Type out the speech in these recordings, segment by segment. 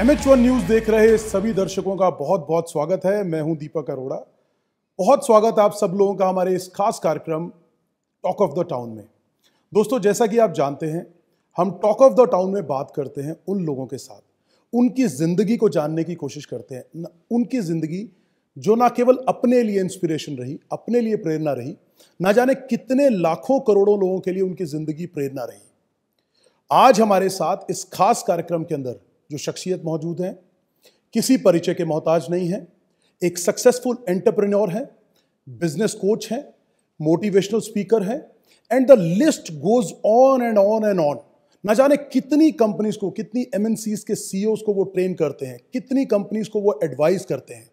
M H one news देख रहे सभी दर्शकों का बहुत बहुत स्वागत है मैं हूं दीपक अरोड़ा बहुत स्वागत आप सब लोगों का हमारे इस खास कार्यक्रम टॉक ऑफ द टाउन में दोस्तों जैसा कि आप जानते हैं हम टॉक ऑफ द टाउन में बात करते हैं उन लोगों के साथ उनकी ज़िंदगी को जानने की कोशिश करते हैं न उनकी ज़िंदगी जो ना केवल अपने लिए इंस्पिरेशन रही अपने लिए प्रेरणा रही ना जाने कितने लाखों करोड़ों लोगों के लिए उनकी ज़िंदगी प्रेरणा रही आज हमारे साथ इस खास कार्यक्रम के अंदर जो शख्सियत मौजूद हैं किसी परिचय के मोहताज नहीं हैं एक सक्सेसफुल एंटरप्रेन्योर हैं बिजनेस कोच हैं मोटिवेशनल स्पीकर हैं and the list goes on and on and on ना जाने कितनी कंपनीज को कितनी एम के सी e को वो ट्रेन करते हैं कितनी कंपनीज को वो एडवाइस करते हैं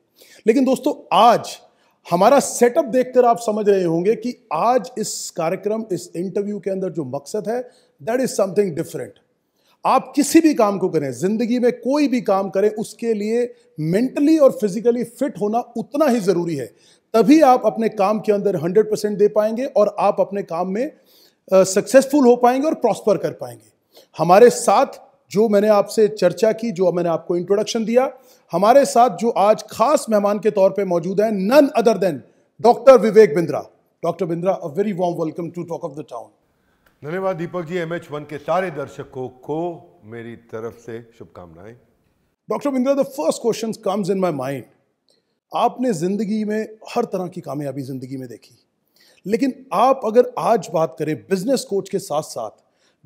लेकिन दोस्तों आज हमारा सेटअप देखकर आप समझ रहे होंगे कि आज इस कार्यक्रम इस इंटरव्यू के अंदर जो मकसद है दैट इज समथिंग डिफरेंट आप किसी भी काम को करें जिंदगी में कोई भी काम करें उसके लिए मेंटली और फिजिकली फिट होना उतना ही ज़रूरी है तभी आप अपने काम के अंदर 100 परसेंट दे पाएंगे और आप अपने काम में सक्सेसफुल हो पाएंगे और प्रॉस्पर कर पाएंगे हमारे साथ जो मैंने आपसे चर्चा की जो मैंने आपको इंट्रोडक्शन दिया हमारे साथ जो आज खास मेहमान के तौर पे मौजूद हैं none other than doctor Vivek Bindra doctor Bindra a very warm welcome to talk of the town धन्यवाद Deepak ji M H one के सारे दर्शकों को मेरी तरफ से शुभकामनाएं doctor Bindra the first question comes in my mind आपने ज़िंदगी में हर तरह की कामयाबी ज़िंदगी में देखी लेकिन आप अगर आज बात करें बिजनेस कोच के साथ साथ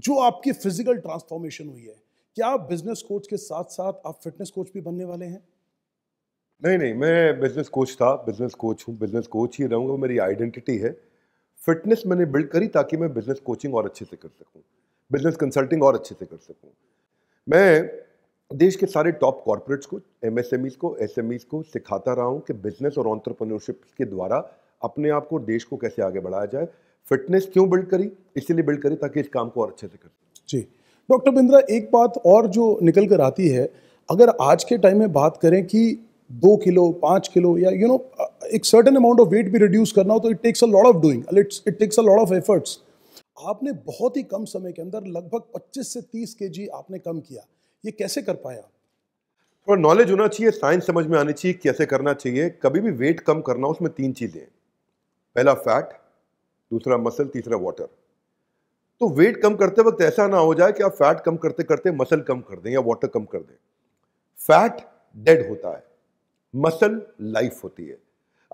जो आपकी फिजिकल ट्रांसफॉर्मेशन हुई है क्या आप बिजनेस कोच के साथ साथ आप फिटनेस कोच भी बनने वाले हैं नहीं नहीं मैं बिजनेस कोच था बिजनेस कोच हूँ बिजनेस कोच ही रहूँगा मेरी आइडेंटिटी है फिटनेस मैंने बिल्ड करी ताकि मैं बिजनेस कोचिंग और अच्छे से कर सकूँ बिजनेस कंसल्टिंग और अच्छे से कर सकूँ मैं देश के सारे टॉप कॉरपोरेट्स को एमएसएमईज को एसएमईज को सिखाता रहा हूँ कि बिजनेस और ऑन्टरप्रनोरशिप के द्वारा अपने आप को देश को कैसे आगे बढ़ाया जाए फिटनेस क्यों बिल्ड करी इसीलिए बिल्ड करी ताकि इस काम को और अच्छे से कर जी डॉक्टर बिंद्रा एक बात और जो निकल कर आती है अगर आज के टाइम में बात करें कि दो किलो पाँच किलो या यू नो एक सर्टन अमाउंट ऑफ वेट भी रिड्यूस करना हो तो it takes a lot of doing it takes a lot of efforts आपने बहुत ही कम समय के अंदर लगभग 25 से 30 के आपने कम किया ये कैसे कर पाए आप थोड़ा नॉलेज होना चाहिए साइंस समझ में आनी चाहिए कैसे करना चाहिए कभी भी वेट कम करना हो उसमें तीन चीज़ें पहला फैट दूसरा मसल तीसरा वाटर तो वेट कम करते वक्त ऐसा ना हो जाए कि आप फैट कम करते करते मसल कम कर दें या वाटर कम कर दें फैट डेड होता है मसल लाइफ होती है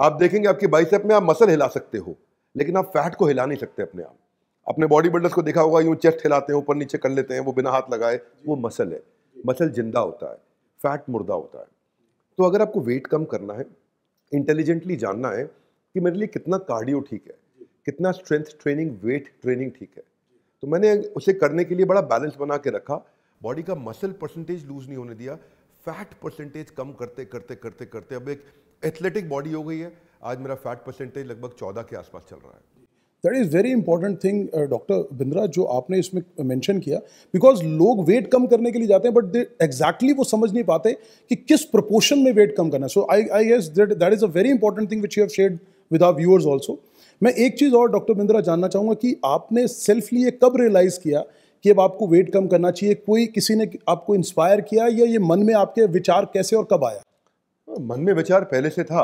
आप देखेंगे आपके बाइसेप में आप मसल हिला सकते हो लेकिन आप फैट को हिला नहीं सकते अपने आप अपने बॉडी बिल्डर्स को देखा होगा यूं चेस्ट हिलाते हैं ऊपर नीचे कर लेते हैं वो बिना हाथ लगाए वो मसल है मसल जिंदा होता है फैट मुर्दा होता है तो अगर आपको वेट कम करना है इंटेलिजेंटली जानना है कि मेरे लिए कितना कार्डियो ठीक है कितना स्ट्रेंथ ट्रेनिंग वेट ट्रेनिंग ठीक है तो मैंने उसे करने के लिए बड़ा बैलेंस बना के रखा बॉडी का मसल परसेंटेज लूज़ नहीं होने दिया फैट परसेंटेज कम करते करते करते करते अब एक एथलेटिक बॉडी हो गई है आज मेरा फैट परसेंटेज लगभग चौदह के आसपास चल रहा है that is very important thing doctor Bindra जो आपने इसमें मैंशन किया बिकॉज लोग वेट कम करने के लिए जाते हैं बट दे एग्जैक्टली वो समझ नहीं पाते कि किस प्रपोर्शन में वेट कम करना है so I I guess that that is a very important thing which you have shed with our viewers also मैं एक चीज़ और डॉक्टर बिंद्रा जानना चाहूँगा कि आपने सेल्फली ये कब रियलाइज़ किया कि अब आपको वेट कम करना चाहिए कोई किसी ने आपको इंस्पायर किया या ये मन में आपके विचार कैसे और कब आया मन में विचार पहले से था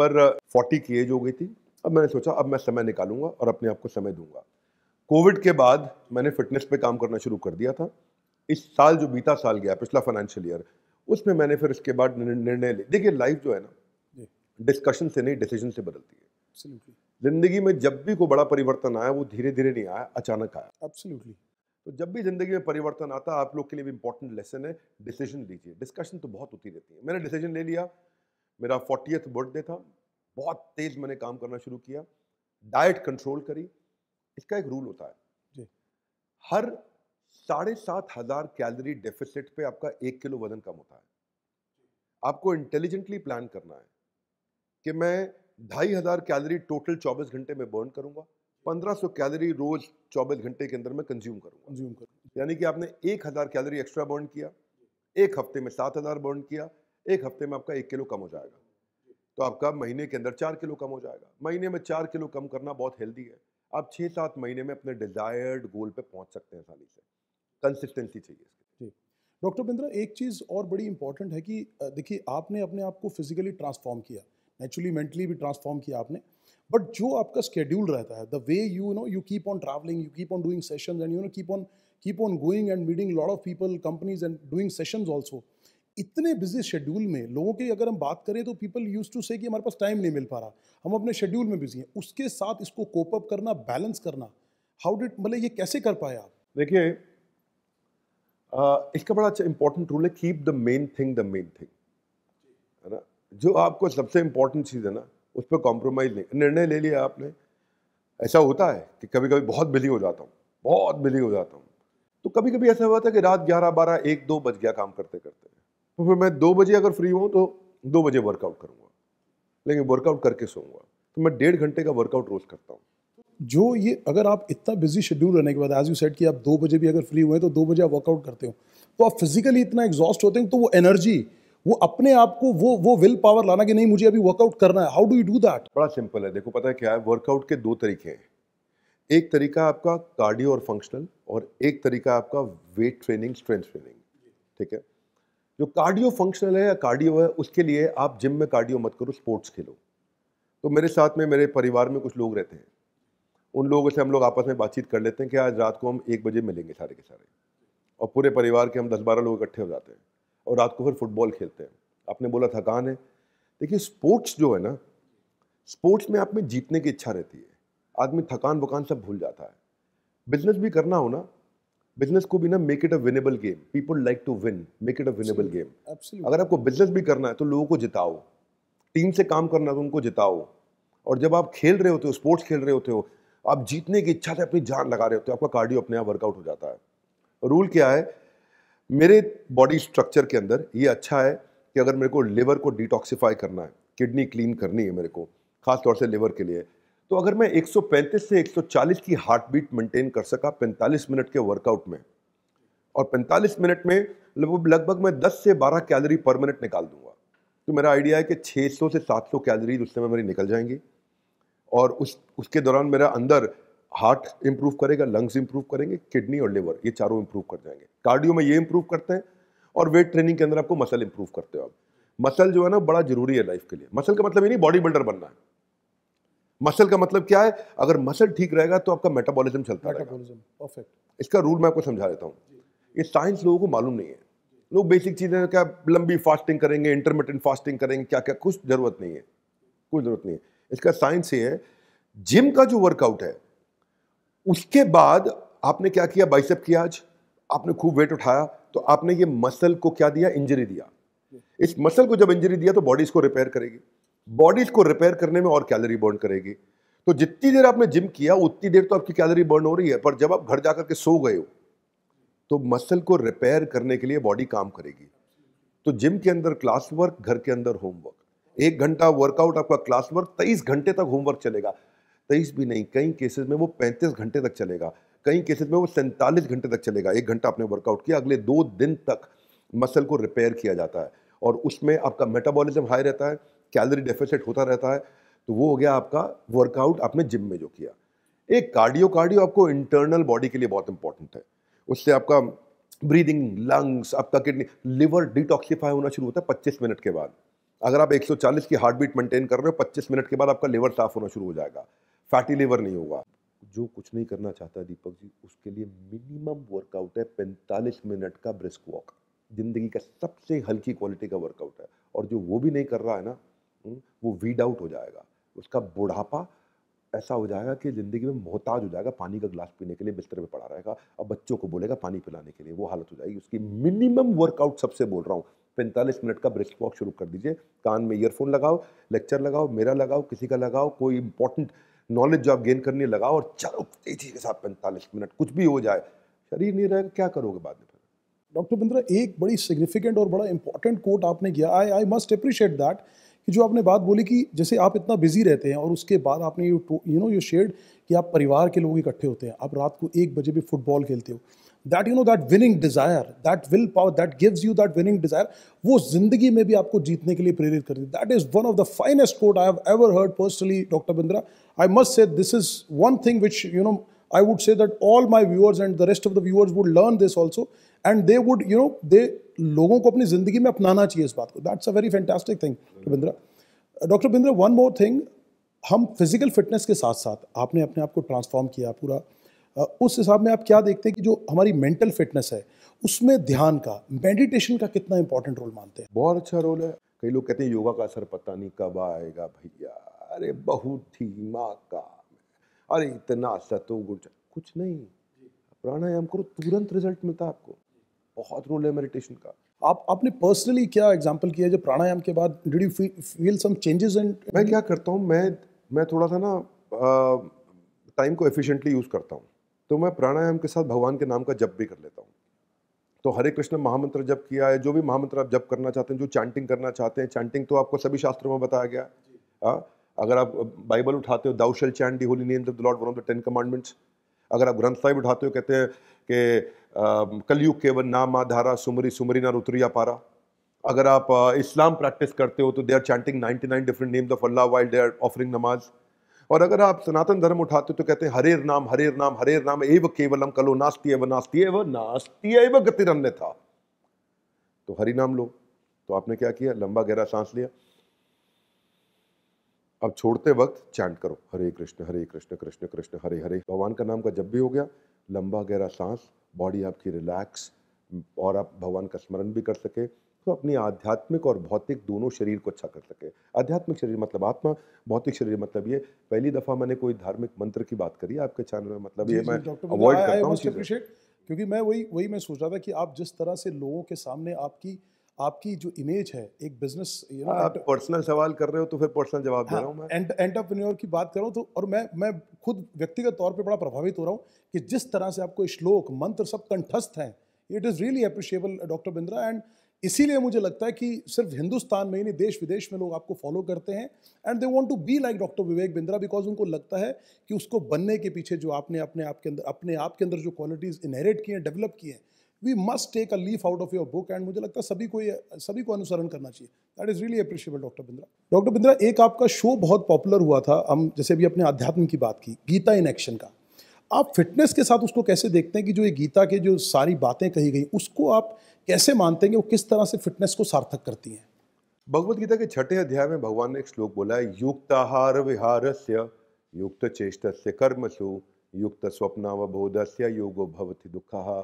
पर फोर्टी की एज हो गई थी अब मैंने सोचा अब मैं समय निकालूंगा और अपने आप को समय दूंगा कोविड के बाद मैंने फिटनेस पे काम करना शुरू कर दिया था इस साल जो बीता साल गया पिछला फाइनेंशियल ईयर उसमें मैंने फिर उसके बाद निर्णय ले देखिए लाइफ जो है ना डिस्कशन से नहीं डिसीजन से बदलती है जिंदगी में जब भी कोई बड़ा परिवर्तन आया वो धीरे धीरे नहीं आया अचानक आया तो जब भी ज़िंदगी में परिवर्तन आता है आप लोग के लिए भी इंपॉर्टेंट लेसन है डिसीजन लीजिए डिस्कशन तो बहुत होती रहती है मैंने डिसीजन ले लिया मेरा फोर्टियथ बर्थडे था बहुत तेज़ मैंने काम करना शुरू किया डाइट कंट्रोल करी इसका एक रूल होता है जी हर साढ़े सात हज़ार कैलोरी डेफिसिट पे आपका एक किलो वजन कम होता है आपको इंटेलिजेंटली प्लान करना है कि मैं ढाई हज़ार कैलोरी टोटल चौबीस घंटे में बर्न करूंगा पंद्रह सौ कैलोरी रोज चौबीस घंटे के अंदर मैं कंज्यूम करूँगा कंज्यूम करूँ यानी कि आपने एक हज़ार कैलोरी एक्स्ट्रा बर्न किया एक हफ्ते में सात हज़ार बर्न किया एक हफ्ते में आपका एक किलो कम हो जाएगा तो आपका महीने के अंदर चार किलो कम हो जाएगा महीने में चार किलो कम करना बहुत हेल्दी है आप छः सात महीने में अपने डिजायर्ड गोल पर पहुँच सकते हैं आसानी से कंसिस्टेंसी चाहिए इसके जी डॉक्टर बिंद्रा एक चीज़ और बड़ी इंपॉर्टेंट है कि देखिए आपने अपने आप को फिजिकली ट्रांसफॉर्म किया नेचुरली मेंटली भी ट्रांसफॉर्म किया आपने बट जो आपका स्केड्यूल रहता है the way you know you keep on travelling you keep on doing sessions and you know keep on keep on going and meeting lot of people companies and doing sessions also इतने busy schedule में लोगों की अगर हम बात करें तो people use to से कि हमारे पास टाइम नहीं मिल पा रहा हम अपने शेड्यूल में बिजी हैं उसके साथ इसको कोप अप करना बैलेंस करना हाउ डिड मतलब ये कैसे कर पाए आप देखिए इसका बड़ा अच्छा इंपॉर्टेंट रूल है keep the main thing the main thing है ना जो आपको सबसे इम्पोर्टेंट चीज़ है ना उस पर कॉम्प्रोमाइज़ नहीं निर्णय ले लिया आपने ऐसा होता है कि कभी कभी बहुत बिली हो जाता हूँ बहुत बिली हो जाता हूँ तो कभी कभी ऐसा हुआ था कि रात ग्यारह बारह एक दो बज गया काम करते करते तो फिर मैं दो बजे अगर फ्री हूँ तो दो बजे वर्कआउट करूँगा लेकिन वर्कआउट करके सोऊंगा तो मैं डेढ़ घंटे का वर्कआउट रोज़ करता हूँ जो ये अगर आप इतना बिजी शेड्यूल रहने के बाद एज यू सेट कि आप दो बजे भी अगर फ्री हुए तो दो बजे आप वर्कआउट करते हो तो आप फिजिकली इतना एग्जॉस्ट होते हैं तो वो एनर्जी वो अपने आप को वो वो विल पावर लाना कि नहीं मुझे अभी वर्कआउट करना है how do you do that बड़ा सिंपल है देखो पता है क्या है वर्कआउट के दो तरीके हैं एक तरीका आपका कार्डियो और फंक्शनल और एक तरीका आपका वेट ट्रेनिंग स्ट्रेंथ ट्रेनिंग ठीक है जो कार्डियो फंक्शनल है या कार्डियो है उसके लिए आप जिम में कार्डियो मत करो स्पोर्ट्स खेलो तो मेरे साथ में मेरे परिवार में कुछ लोग रहते हैं उन लोगों से हम लोग आपस में बातचीत कर लेते हैं कि आज रात को हम एक बजे मिलेंगे सारे के सारे और पूरे परिवार के हम दस बारह लोग इकट्ठे हो जाते हैं और रात को फिर फुटबॉल खेलते हैं आपने बोला थकान है देखिए स्पोर्ट्स जो है ना स्पोर्ट्स में आप में जीतने की इच्छा रहती है आदमी थकान वकान सब भूल जाता है बिजनेस भी करना हो ना बिजनेस को भी ना make it a winnable game people like to win make it a winnable game अगर आपको बिजनेस भी करना है तो लोगों को जिताओ टीम से काम करना है तो उनको जिताओ और जब आप खेल रहे होते हो स्पोर्ट्स खेल रहे होते हो आप जीतने की इच्छा से अपनी जान लगा रहे होते हो आपका कार्डियो अपने आप वर्कआउट हो जाता है रूल क्या है मेरे बॉडी स्ट्रक्चर के अंदर ये अच्छा है कि अगर मेरे को लिवर को डिटॉक्सीफाई करना है किडनी क्लीन करनी है मेरे को खासतौर से लिवर के लिए तो अगर मैं 135 से 140 की हार्ट बीट मेंटेन कर सका 45 मिनट के वर्कआउट में और 45 मिनट में लगभग मैं 10 से 12 कैलोरी पर मिनट निकाल दूंगा तो मेरा आइडिया है कि 600 से 700 कैलोरीज उस समय मेरी निकल जाएंगी और उस उसके दौरान मेरा अंदर हार्ट इंप्रूव करेगा लंग्स इंप्रूव करेंगे किडनी और लिवर ये चारों इंप्रूव कर जाएंगे कार्डियो में ये इंप्रूव करते हैं और वेट ट्रेनिंग के अंदर आपको मसल इंप्रूव करते हो आप मसल जो है ना बड़ा जरूरी है लाइफ के लिए मसल का मतलब ये नहीं बॉडी बिल्डर बनना है मसल का मतलब क्या है अगर मसल ठीक रहेगा तो आपका मेटाबॉलिज्म चलता मेटाबॉलिज्म परफेक्ट इसका रूल मैं आपको समझा देता हूँ ये साइंस लोगों को मालूम नहीं है लोग बेसिक चीज़ें क्या लंबी फास्टिंग करेंगे इंटरमीडियंट फास्टिंग करेंगे क्या क्या कुछ ज़रूरत नहीं है कुछ ज़रूरत नहीं है इसका साइंस ये है जिम का जो वर्कआउट है उसके बाद आपने क्या किया बाइसेप किया आज आपने खूब वेट उठाया तो आपने ये मसल को क्या दिया इंजरी दिया इस मसल को जब इंजरी दिया तो बॉडी इसको रिपेयर करेगी बॉडी इसको रिपेयर करने में और कैलोरी बर्न करेगी तो जितनी देर आपने जिम किया उतनी देर तो आपकी कैलोरी बर्न हो रही है पर जब आप घर जाकर के सो गए हो तो मसल को रिपेयर करने के लिए बॉडी काम करेगी तो जिम के अंदर क्लास वर्क घर के अंदर होमवर्क एक घंटा वर्कआउट आपका क्लास वर्क तेईस घंटे तक होमवर्क चलेगा तेईस भी नहीं कई केसेस में वो पैंतीस घंटे तक चलेगा कई केसेस में वो सैंतालीस घंटे तक चलेगा एक घंटा आपने वर्कआउट किया अगले दो दिन तक मसल को रिपेयर किया जाता है और उसमें आपका मेटाबॉलिज्म हाई रहता है कैलोरी डेफिसिट होता रहता है तो वो हो गया आपका वर्कआउट आपने जिम में जो किया एक कार्डियो कार्डियो आपको इंटरनल बॉडी के लिए बहुत इंपॉर्टेंट है उससे आपका ब्रीदिंग लंग्स आपका किडनी लिवर डिटॉक्सीफाई होना शुरू होता है पच्चीस मिनट के बाद अगर आप 140 की हार्ट बीट मेंटेन कर रहे हो 25 मिनट के बाद आपका लिवर साफ होना शुरू हो जाएगा फैटी लिवर नहीं होगा जो कुछ नहीं करना चाहता दीपक जी उसके लिए मिनिमम वर्कआउट है पैंतालीस मिनट का ब्रिस्क वॉक ज़िंदगी का सबसे हल्की क्वालिटी का वर्कआउट है और जो वो भी नहीं कर रहा है ना हम्म, वो वीड आउट हो जाएगा उसका बुढ़ापा ऐसा हो जाएगा कि ज़िंदगी में मोहताज हो जाएगा पानी का ग्लास पीने के लिए बिस्तर में पड़ा रहेगा और बच्चों को बोलेगा पानी पिलाने के लिए वो हालत हो जाएगी उसकी मिनिमम वर्कआउट सबसे बोल रहा हूँ पैंतालीस मिनट का ब्रेस्ट वॉक शुरू कर दीजिए कान में ईयरफोन लगाओ लेक्चर लगाओ मेरा लगाओ किसी का लगाओ कोई इंपॉर्टेंट नॉलेज जो आप गेन करने लगा और चलो तेजी के साथ पैंतालीस मिनट कुछ भी हो जाए शरीर नहीं रहेगा क्या करोगे बाद में डॉक्टर बिंद्रा एक बड़ी सिग्निफिकेंट और बड़ा इंपॉर्टेंट कोट आपने किया I I must appreciate that कि जो आपने बात बोली कि जैसे आप इतना बिजी रहते हैं और उसके बाद आपने यू नो यू शेड कि आप परिवार के लोग इकट्ठे होते हैं आप रात को एक बजे भी फुटबॉल खेलते हो that you know that winning desire that will power that gives you that winning desire वो जिंदगी में भी आपको जीतने के लिए प्रेरित करती है that is one of the finest quote I have ever heard personally doctor Bindra I must say this is one thing which you know I would say that all my viewers and the rest of the viewers would learn this also and they would you know they लोगों को अपनी जिंदगी में अपनाना चाहिए इस बात को that's a very fantastic thing doctor Bindra doctor Bindra one more thing हम फिजिकल फिटनेस के साथ साथ आपने अपने आप को ट्रांसफॉर्म किया पूरा उस हिसाब में आप क्या देखते हैं कि जो हमारी मेंटल फिटनेस है उसमें ध्यान का मेडिटेशन का कितना इंपॉर्टेंट रोल मानते हैं बहुत अच्छा रोल है कई लोग कहते हैं योगा का असर पता नहीं कब आएगा भैया अरे बहुत धीमा काम अरे इतना सतोगुण कुछ नहीं प्राणायाम करो तुरंत रिजल्ट मिलता है आपको बहुत रोल है मेडिटेशन का आप आपने पर्सनली क्या एग्जाम्पल किया जब प्राणायाम के बाद did you feel some changes and मैं क्या करता हूँ मैं मैं थोड़ा सा ना टाइम को एफिशिएंटली यूज़ करता हूँ तो मैं प्राणायाम के साथ भगवान के नाम का जप भी कर लेता हूँ तो हरे कृष्ण महामंत्र जप किया है जो भी महामंत्र आप जप करना चाहते हैं जो चैंटिंग करना चाहते हैं चैंटिंग तो आपको सभी शास्त्रों में बताया गया है हाँ, अगर आप बाइबल उठाते हो thou shalt chant the holy names of the lord one of the ten commandments अगर आप ग्रंथ साहिब उठाते हो कहते हैं कि कलयुग केवल नाम धारा सुमरी सुमरी ना रुतरिया पारा अगर आप इस्लाम प्रैक्टिस करते हो तो they are chanting nine different names of Allah while they are offering नमाज़ और अगर आप सनातन धर्म उठाते तो कहते हैं हरेर नाम हरेर नाम हरेर नाम एव केवलम कलो नास्ती एव नास्ती एव नास्ती एव गतिरन्य था तो हरि नाम लो तो आपने क्या किया लंबा गहरा सांस लिया अब छोड़ते वक्त चैंट करो हरे कृष्ण हरे कृष्ण कृष्ण कृष्ण हरे हरे भगवान का नाम का जब भी हो गया लंबा गहरा सांस बॉडी आपकी रिलैक्स और आप भगवान का स्मरण भी कर सके तो अपने आध्यात्मिक और भौतिक दोनों शरीर को अच्छा कर सके आध्यात्मिक शरीर मतलब आत्मा भौतिक शरीर मतलब ये पहली दफ़ा मैंने कोई धार्मिक मंत्र की बात करी आपके चैनल में मतलब ये मैं अवॉइड करता हूँ क्योंकि मैं वही वही मैं सोच रहा था कि आप जिस तरह से लोगों के सामने आपकी आपकी जो इमेज है एक बिजनेस यू नो आप पर्सनल सवाल कर रहे हो तो फिर पर्सनल जवाब हाँ, दे रहा हूँ मैं एंटरप्रेन्योर की बात करूँ तो और मैं मैं खुद व्यक्तिगत तौर पे बड़ा प्रभावित हो रहा हूँ कि जिस तरह से आपको श्लोक मंत्र सब कंठस्थ हैं it is really appreciable doctor Bindra and इसीलिए मुझे लगता है कि सिर्फ हिंदुस्तान में ही नहीं देश विदेश में लोग आपको फॉलो करते हैं and they want to be like doctor Vivek Bindra because उनको लगता है कि उसको बनने के पीछे जो आपने अपने आप के अंदर अपने आप के अंदर जो क्वालिटीज़ इनहेरिट की हैं डेवलप की हैं we must take a leaf out of your book and मुझे लगता है सभी को ये सभी को अनुसरण करना चाहिए that is really appreciable doctor Bindra doctor Bindra एक आपका शो बहुत पॉपुलर हुआ था हम जैसे अभी अपने अध्यात्म की बात की गीता इन एक्शन का आप फिटनेस के साथ उसको कैसे देखते हैं कि जो ये गीता के जो सारी बातें कही गई उसको आप कैसे मानते हैं कि वो किस तरह से फिटनेस को सार्थक करती हैं भगवत गीता के छठे अध्याय में भगवान ने एक श्लोक बोला है आहार विहार से युक्त चेष्ट से कर्मसु युक्त स्वप्नावबोध से योगो भवति दुखा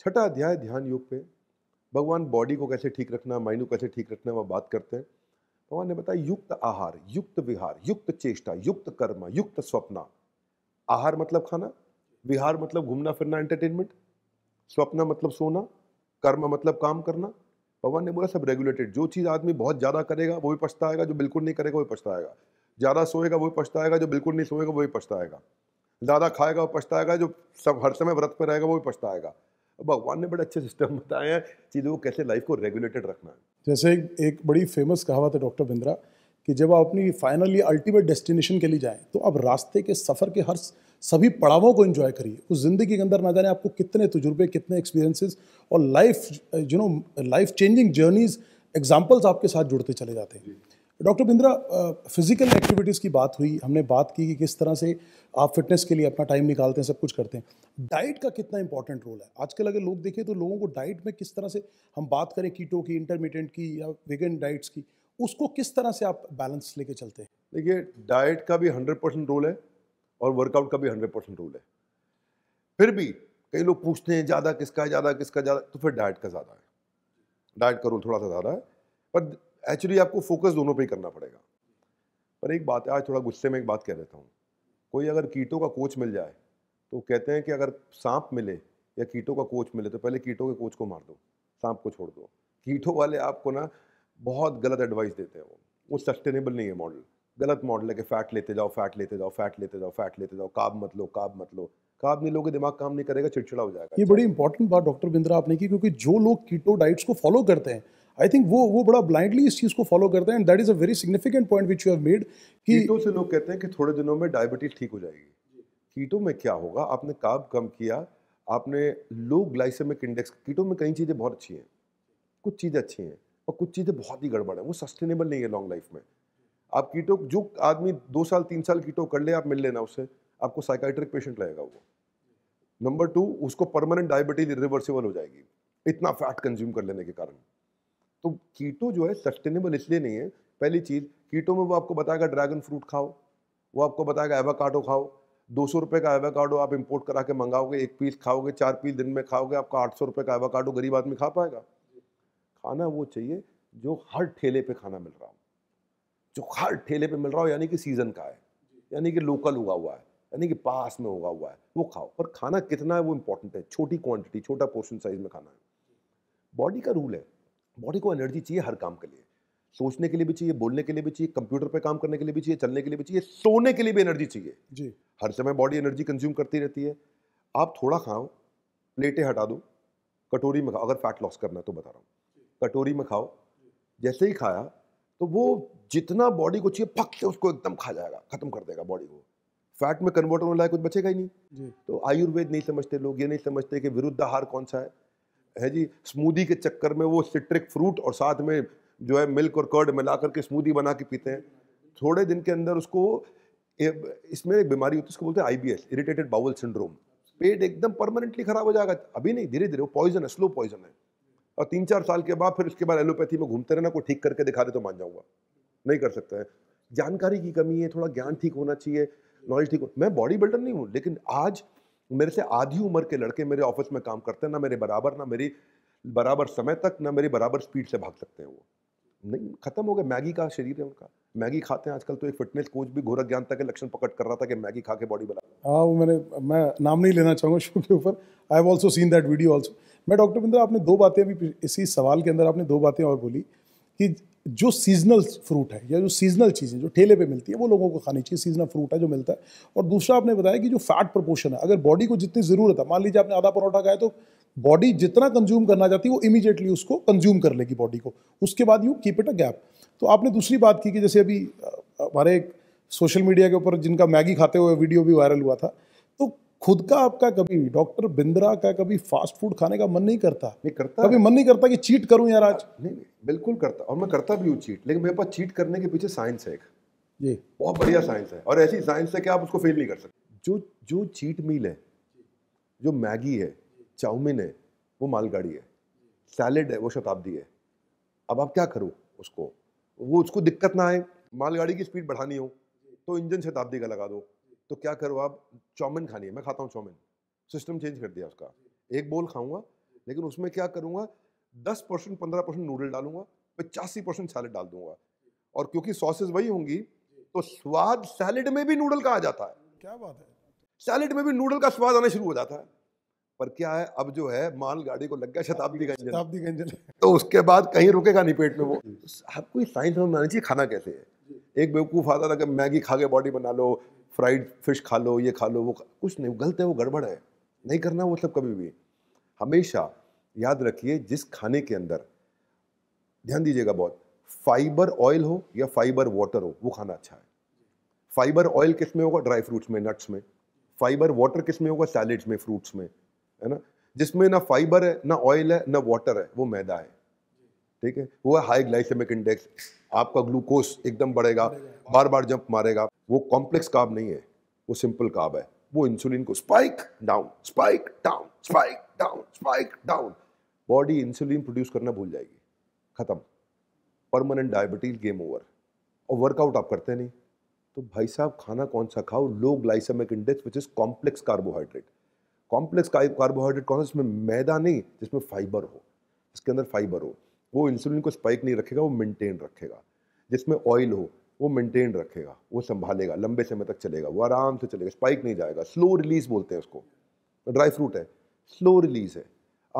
छठा अध्याय ध्यान योग पे भगवान बॉडी को कैसे ठीक रखना माइंड को कैसे ठीक रखना वह बात करते हैं भगवान ने बताया युक्त आहार युक्त विहार युक्त चेष्टा युक्त कर्म युक्त स्वप्न आहार मतलब खाना विहार मतलब घूमना फिरना एंटरटेनमेंट स्वप्न मतलब सोना कर्म मतलब काम करना भगवान ने बोला सब रेगुलेटेड जो चीज़ आदमी बहुत ज़्यादा करेगा वो भी पछताएगा जो बिल्कुल नहीं करेगा वो भी पछताएगा ज़्यादा सोएगा वो भी पछताएगा जो बिल्कुल नहीं सोएगा वो भी पछताएगा ज़्यादा खाएगा वो पछताएगा जो सब हर समय व्रत पर रहेगा वो भी पछताएगा भगवान ने बड़े अच्छे सिस्टम बताए हैं चीज़ों को कैसे लाइफ को रेगुलेटेड रखना है जैसे एक, बड़ी फेमस कहावत है डॉक्टर बिंद्रा कि जब आप अपनी फाइनली अल्टीमेट डेस्टिनेशन के लिए जाएं तो आप रास्ते के सफ़र के हर सभी पड़ावों को इन्जॉय करिए उस ज़िंदगी के अंदर ना जाने आपको कितने तजुर्बे कितने एक्सपीरियंसेस और life you know life changing journeys examples आपके साथ जुड़ते चले जाते हैं डॉक्टर बिंद्रा फिजिकल एक्टिविटीज़ की बात हुई हमने बात की कि किस तरह से आप फिटनेस के लिए अपना टाइम निकालते हैं सब कुछ करते हैं डाइट का कितना इंपॉर्टेंट रोल है आजकल अगर लोग देखें तो लोगों को डाइट में किस तरह से हम बात करें कीटो की इंटरमीडियंट की या वेगन डाइट्स की उसको किस तरह से आप बैलेंस लेके चलते हैं देखिए डाइट का भी हंड्रेड परसेंट रोल है और वर्कआउट का भी हंड्रेड परसेंट रूल है फिर भी कई लोग पूछते हैं ज़्यादा किसका ज़्यादा किसका ज़्यादा तो फिर डाइट का ज़्यादा है डाइट का रूल थोड़ा सा ज़्यादा है पर एक्चुअली आपको फोकस दोनों पे ही करना पड़ेगा पर एक बात है आज थोड़ा गुस्से में एक बात कह देता हूँ कोई अगर कीटों का कोच मिल जाए तो कहते हैं कि अगर सांप मिले या कीटों का कोच मिले तो पहले कीटों के कोच को मार दो सांप को छोड़ दो कीटों वाले आपको ना बहुत गलत एडवाइस देते हैं वो वो सस्टेनेबल नहीं है मॉडल गलत मॉडल है कि फैट लेते जाओ फैट लेते जाओ फैट लेते जाओ फैट लेते जाओ काब मत लो काब मत लो काब नहीं लोगे दिमाग काम नहीं करेगा चिड़चिड़ा हो जाएगा ये बड़ी इंपॉर्टेंट अच्छा। बात डॉक्टर बिंद्रा आपने की क्योंकि जो लोग कीटो डाइट्स को फॉलो करते हैं आई थिंक वो वो बड़ा ब्लाइंडली इस चीज़ को फॉलो करते हैं and that is a very significant point which you have made कि कीटो से लोग कहते हैं कि थोड़े दिनों में डायबिटीज ठीक हो जाएगी कीटो में क्या होगा आपने काब कम किया आपने लो ग्लाइसेमिक इंडेक्स कीटो में कई चीज़ें बहुत अच्छी हैं कुछ चीज़ें अच्छी हैं और कुछ चीज़ें बहुत ही गड़बड़ है वो सस्टेनेबल नहीं है लॉन्ग लाइफ में आप कीटो जो आदमी दो साल तीन साल कीटो कर ले आप मिल लेना उससे आपको साइकाइट्रिक पेशेंट लगेगा वो नंबर टू उसको परमानेंट डायबिटीज रिवर्सिबल हो जाएगी इतना फैट कंज्यूम कर लेने के कारण तो कीटो जो है सस्टेनेबल इसलिए नहीं है पहली चीज़ कीटो में वो आपको बताएगा ड्रैगन फ्रूट खाओ वो आपको बताएगा एवाकाडो खाओ दो सौ रुपये का एवाकाडो आप इंपोर्ट करा के मंगाओगे एक पीस खाओगे चार पीस दिन में खाओगे आपका आठ सौ रुपये का एवाकाडो गरीब आदमी खा पाएगा खाना वो चाहिए जो हर ठेले पे खाना मिल रहा हो जो हर ठेले पे मिल रहा हो यानी कि सीज़न का है यानी कि लोकल हुआ हुआ है यानी कि पास में उगा हुआ है वो खाओ पर खाना कितना है वो इंपॉर्टेंट है छोटी क्वांटिटी छोटा पोर्शन साइज में खाना है बॉडी का रूल है बॉडी को एनर्जी चाहिए हर काम के लिए सोचने के लिए भी चाहिए बोलने के लिए भी चाहिए कंप्यूटर पर काम करने के लिए भी चाहिए चलने के लिए भी चाहिए सोने के लिए भी एनर्जी चाहिए जी हर समय बॉडी एनर्जी कंज्यूम करती रहती है आप थोड़ा खाओ प्लेटें हटा दो कटोरी में खाओ अगर फैट लॉस करना है तो बता रहा हूँ कटोरी में खाओ जैसे ही खाया तो वो जितना बॉडी को चाहिए पक्के के उसको एकदम खा जाएगा खत्म कर देगा बॉडी को फैट में कन्वर्ट होने लायक कुछ बचेगा ही नहीं तो आयुर्वेद नहीं समझते लोग ये नहीं समझते कि विरुद्ध आहार कौन सा है है जी स्मूदी के चक्कर में वो सिट्रिक फ्रूट और साथ में जो है मिल्क और कर्ड मिला करके स्मूदी बना के पीते हैं थोड़े दिन के अंदर उसको इसमें एक बीमारी होती है उसको बोलते हैं आई इरिटेटेड बाउल सिंड्रोम पेट एकदम परमानेंटली खराब हो जाएगा अभी नहीं धीरे धीरे वो पॉइजन है स्लो पॉइजन है और तीन चार साल के बाद फिर उसके बाद एलोपैथी में घूमते रहना को ठीक करके दिखा दे तो मान जाऊंगा नहीं कर सकता है जानकारी की कमी है थोड़ा ज्ञान ठीक होना चाहिए नॉलेज ठीक हो मैं बॉडी बिल्डर नहीं हूँ लेकिन आज मेरे से आधी उम्र के लड़के मेरे ऑफिस में काम करते हैं ना मेरे बराबर ना मेरी बराबर समय तक ना मेरी बराबर स्पीड से भाग सकते हैं वो नहीं खत्म हो गया मैगी का शरीर है उनका मैगी खाते हैं आजकल तो एक फिटनेस कोच भी घोरा ज्ञान तक लक्षण पकड़ कर रहा था कि मैगी खा के बॉडी बना हाँ वो मैंने मैं नाम नहीं लेना चाहूँगा शो के ऊपर I have also seen that video also मैं डॉक्टर बिंद्रा आपने दो बातें अभी इसी सवाल के अंदर आपने दो बातें और बोली कि जो सीजनल फ्रूट है या जो सीजनल चीज़ें जो ठेले पे मिलती है वो लोगों को खानी चाहिए सीजनल फ्रूट है जो मिलता है और दूसरा आपने बताया कि जो फैट प्रपोर्शन है अगर बॉडी को जितनी ज़रूरत है मान लीजिए आपने आधा परोठा खाया तो बॉडी जितना कंज्यूम करना चाहती है वो इमीडिएटली उसको कंज्यूम कर लेगी बॉडी को उसके बाद you keep it a gap तो आपने दूसरी बात की कि जैसे अभी हमारे सोशल मीडिया के ऊपर जिनका मैगी खाते हुए वीडियो भी वायरल हुआ था तो खुद का आपका कभी डॉक्टर बिंद्रा का कभी फास्ट फूड खाने का मन नहीं करता नहीं करता कभी मन नहीं करता कि चीट करूं यार आज नहीं बिल्कुल करता और मैं करता भी हूँ चीट लेकिन मेरे पास चीट करने के पीछे साइंस है एक ये बहुत बढ़िया साइंस है और ऐसी साइंस है कि आप उसको फेल नहीं कर सकते जो जो चीट मील है जो मैगी है चाउमिन है वो मालगाड़ी है सैलेड है वो शताब्दी है अब आप क्या करो उसको वो उसको दिक्कत ना आए मालगाड़ी की स्पीड बढ़ानी हो तो इंजन शताब्दी का लगा दो तो क्या करो आप चाउमिन खानी है मैं खाता हूँ चाउमिन सिस्टम चेंज कर दिया उसका एक बोल खाऊंगा लेकिन उसमें क्या करूँगा दस परसेंट पंद्रह परसेंट नूडल डालूंगा पचासी परसेंट सैलड डाल दूंगा और क्योंकि सॉसेज वही होंगी तो स्वाद सैलड में भी नूडल का आ जाता है क्या बात है सैलड में भी नूडल का स्वाद आना शुरू हो जाता है पर क्या है अब जो है माल गाड़ी को लग गया शताब्दी गंजन शताब्दी गंजन तो उसके बाद कहीं रुकेगा नहीं पेट में वो आपको साइंस में आनी चाहिए खाना कैसे है एक बेवकूफ़ आता था कि मैगी खा के बॉडी बना लो फ्राइड फिश खा लो ये खा लो वो कुछ नहीं गलत है वो गड़बड़ है नहीं करना वो सब कभी भी हमेशा याद रखिए जिस खाने के अंदर ध्यान दीजिएगा बहुत फाइबर ऑयल हो या फाइबर वाटर हो वो खाना अच्छा है फाइबर ऑयल किस में होगा ड्राई फ्रूट्स में नट्स में फाइबर वाटर किस में होगा सैलड्स में फ्रूट्स में है ना जिसमें ना फाइबर है ना ऑयल है ना वाटर है वो मैदा है ठीक है वो है हाई ग्लाइसेमिक इंडेक्स आपका ग्लूकोज एकदम बढ़ेगा बार बार जंप मारेगा वो कॉम्प्लेक्स काब नहीं है वो सिंपल काब है वो इंसुलिन को spike down spike down spike down spike down body insulin produce करना भूल जाएगी ख़त्म परमानेंट डायबिटीज गेम ओवर और वर्कआउट आप करते नहीं तो भाई साहब खाना कौन सा खाओ low glycaemic index which is complex carbohydrate complex carbohydrate कौन सा जिसमें मैदा नहीं जिसमें फाइबर हो जिसके अंदर फाइबर हो वो इंसुलिन को स्पाइक नहीं रखेगा वो मेंटेन रखेगा जिसमें ऑयल हो वो मेंटेन रखेगा वो संभालेगा लंबे समय तक चलेगा वो आराम से चलेगा स्पाइक नहीं जाएगा स्लो रिलीज बोलते हैं उसको ड्राई फ्रूट है स्लो रिलीज है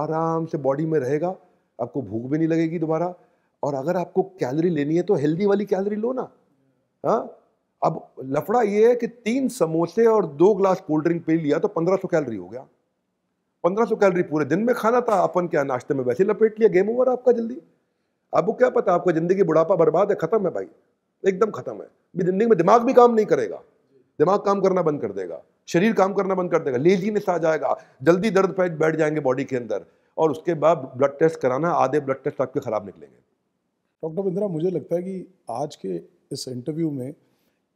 आराम से बॉडी में रहेगा आपको भूख भी नहीं लगेगी दोबारा और अगर आपको कैलरी लेनी है तो हेल्दी वाली कैलरी लो ना हाँ अब लफड़ा ये है कि तीन समोसे और दो ग्लास कोल्ड ड्रिंक पी लिया तो पंद्रह सौ कैलरी हो गया पंद्रह सौ कैलोरी पूरे दिन में खाना था अपन क्या नाश्ते में वैसे लपेट लिया गेम ओवर आपका जल्दी वो क्या पता आपका ज़िंदगी बुढ़ापा बर्बाद है ख़त्म है भाई एकदम ख़त्म है भी ज़िंदगी में दिमाग भी काम नहीं करेगा दिमाग काम करना बंद कर देगा शरीर काम करना बंद कर देगा लेजीनेस आ जाएगा जल्दी दर्द पैद बैठ जाएंगे बॉडी के अंदर और उसके बाद ब्लड टेस्ट कराना आधे ब्लड टेस्ट आपके ख़राब निकलेंगे डॉक्टर बिंद्रा मुझे लगता है कि आज के इस इंटरव्यू में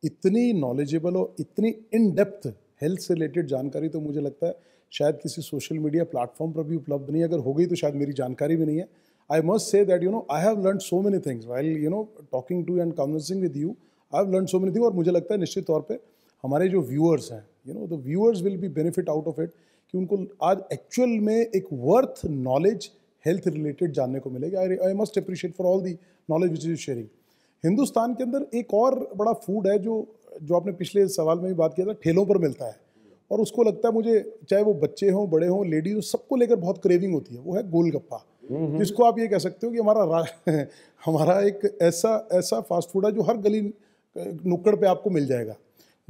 इतनी नॉलेजेबल और इतनी इन डेप्थ हेल्थ से रिलेटेड जानकारी तो मुझे लगता है शायद किसी सोशल मीडिया प्लेटफॉर्म पर भी उपलब्ध नहीं अगर हो गई तो शायद मेरी जानकारी भी नहीं है I must say that you know I have learn so many things while you know talking to and conversing with you I have learn so many thing और मुझे लगता है निश्चित तौर पर हमारे जो व्यूअर्स हैं you know the viewers will be benefit out of it कि उनको आज एक्चुअल में एक वर्थ नॉलेज हेल्थ रिलेटेड जानने को मिलेगी I I must appreciate for all the knowledge which is sharing Hindustan के अंदर एक और बड़ा फूड है जो जो आपने पिछले सवाल में भी बात किया था ठेलों पर मिलता है और उसको लगता है मुझे चाहे वो बच्चे हों बड़े हों लेडीज हों सबको लेकर बहुत क्रेविंग होती है वो है गोलगप्पा जिसको आप ये कह सकते हो कि हमारा हमारा एक ऐसा ऐसा फास्ट फूड है जो हर गली नुक्कड़ पे आपको मिल जाएगा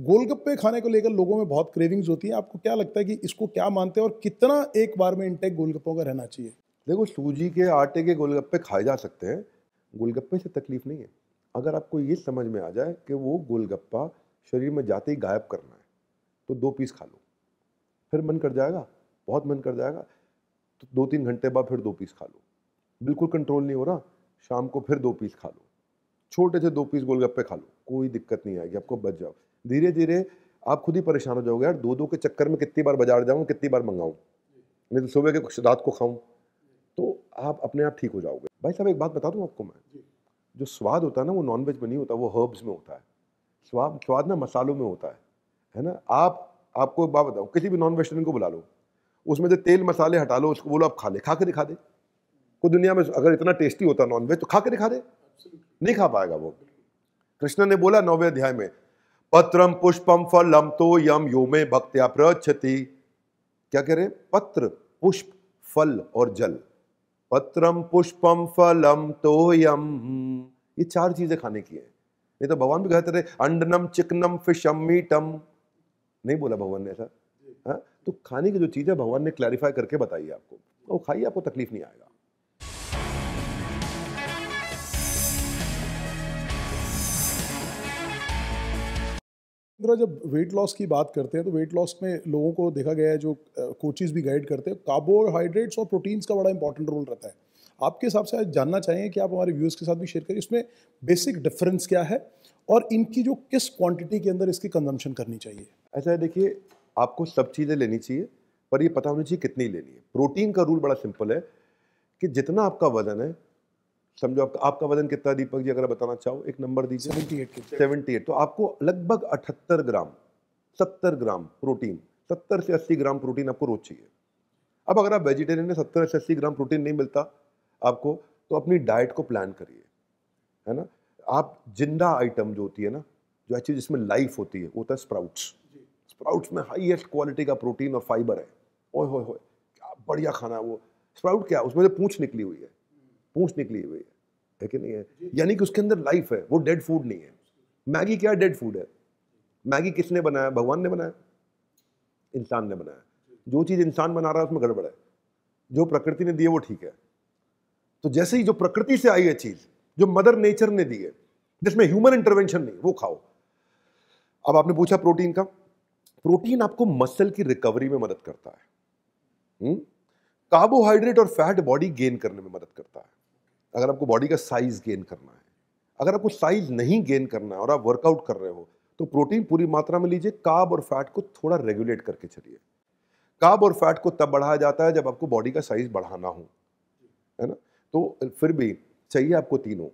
गोलगप्पे खाने को लेकर लोगों में बहुत क्रेविंग्स होती है आपको क्या लगता है कि इसको क्या मानते हैं और कितना एक बार में इंटेक गोलगप्पों का रहना चाहिए देखो सूजी के आटे के गोलगप्पे खाए जा सकते हैं गोलगप्पे से तकलीफ नहीं है अगर आपको ये समझ में आ जाए कि वो गोलगप्पा शरीर में जाते ही गायब करना है तो दो पीस खा लो फिर मन कर जाएगा बहुत मन कर जाएगा तो दो तीन घंटे बाद फिर दो पीस खा लो बिल्कुल कंट्रोल नहीं हो रहा शाम को फिर दो पीस खा लो छोटे से दो पीस गोलगप्पे खा लो कोई दिक्कत नहीं आएगी आपको बच जाओ धीरे धीरे आप खुद ही परेशान हो जाओगे यार दो दो के चक्कर में कितनी बार बाजार जाऊँ कितनी बार मंगाऊँ नहीं तो सुबह के रात को खाऊँ तो आप अपने आप ठीक हो जाओगे भाई साहब एक बात बता दूँ आपको मैं जो स्वाद होता है ना वो नॉनवेज में नहीं होता वो हर्ब्स में होता है स्वाद स्वाद ना मसालों में होता है है ना आप आपको बात बताओ किसी भी नॉन वेजिटेरियन को बुला लो उसमें से तेल मसाले हटा लो उसको बोलो आप खा ले खा के दिखा दे को दुनिया में अगर इतना टेस्टी होता नॉन वेज तो खा के दिखा दे नहीं खा पाएगा वो कृष्ण ने बोला नौवे अध्याय में पत्रम पुष्पम फलम तो यम यो में भक्त्या प्रच्छति क्या कह रहे पत्र पुष्प फल और जल पत्रम पुष्पम फलम तो यम ये चार चीजें खाने की है नहीं तो भगवान भी कहते रहे अंडनम चिकनम फिशम मीटम नहीं बोला भगवान ने ऐसा हाँ तो खाने की जो चीज़ है भगवान ने क्लैरिफाई करके बताई आपको वो खाइए आपको तकलीफ नहीं आएगा जब वेट लॉस की बात करते हैं तो वेट लॉस में लोगों को देखा गया है जो कोचिज भी गाइड करते हैं कार्बोहाइड्रेट्स और प्रोटीन्स का बड़ा इंपॉर्टेंट रोल रहता है आपके हिसाब से आज जानना चाहेंगे कि आप हमारे व्यूज़ के साथ भी शेयर करें इसमें बेसिक डिफरेंस क्या है और इनकी जो किस क्वांटिटी के अंदर इसकी कंजम्पशन करनी चाहिए ऐसा है देखिए आपको सब चीज़ें लेनी चाहिए पर ये पता होना चाहिए कितनी लेनी है प्रोटीन का रूल बड़ा सिंपल है कि जितना आपका वजन है समझो आपका आपका वजन कितना दीपक जी अगर बताना चाहो एक नंबर दीजिए सेवेंटी एट सेवेंटी एट तो आपको लगभग अठहत्तर ग्राम सत्तर ग्राम प्रोटीन सत्तर से अस्सी ग्राम प्रोटीन आपको रोज चाहिए अब अगर आप वेजिटेरियन में सत्तर से अस्सी ग्राम प्रोटीन नहीं मिलता आपको तो अपनी डाइट को प्लान करिए है ना आप जिंदा आइटम जो होती है ना जो अच्छी जिसमें लाइफ होती है वो होता है स्प्राउट्स स्प्राउट्स में हाईएस्ट क्वालिटी का प्रोटीन और फाइबर है ओए होए होए क्या बढ़िया खाना है वो स्प्राउट क्या उसमें से पूछ निकली हुई है पूछ निकली हुई है है कि नहीं है यानी कि उसके अंदर लाइफ है वो डेड फूड नहीं है मैगी क्या डेड फूड है मैगी किसने बनाया भगवान ने बनाया इंसान ने बनाया जो चीज़ इंसान बना रहा है उसमें गड़बड़ है जो प्रकृति ने दी है वो ठीक है तो जैसे ही जो प्रकृति से आई है चीज़ जो मदर नेचर ने दी है जिसमें ह्यूमन इंटरवेंशन नहीं वो खाओ अब आपने पूछा प्रोटीन का प्रोटीन आपको मसल की रिकवरी में मदद करता है कार्बोहाइड्रेट हम्म? और फैट बॉडी गेन करने में मदद करता है अगर आपको बॉडी का साइज गेन करना है अगर आपको साइज नहीं गेन करना है और आप वर्कआउट कर रहे हो तो प्रोटीन पूरी मात्रा में लीजिए काब और फैट को थोड़ा रेगुलेट करके चलिए काब और फैट को तब बढ़ाया जाता है जब आपको बॉडी का साइज बढ़ाना हो है ना तो फिर भी चाहिए आपको तीनों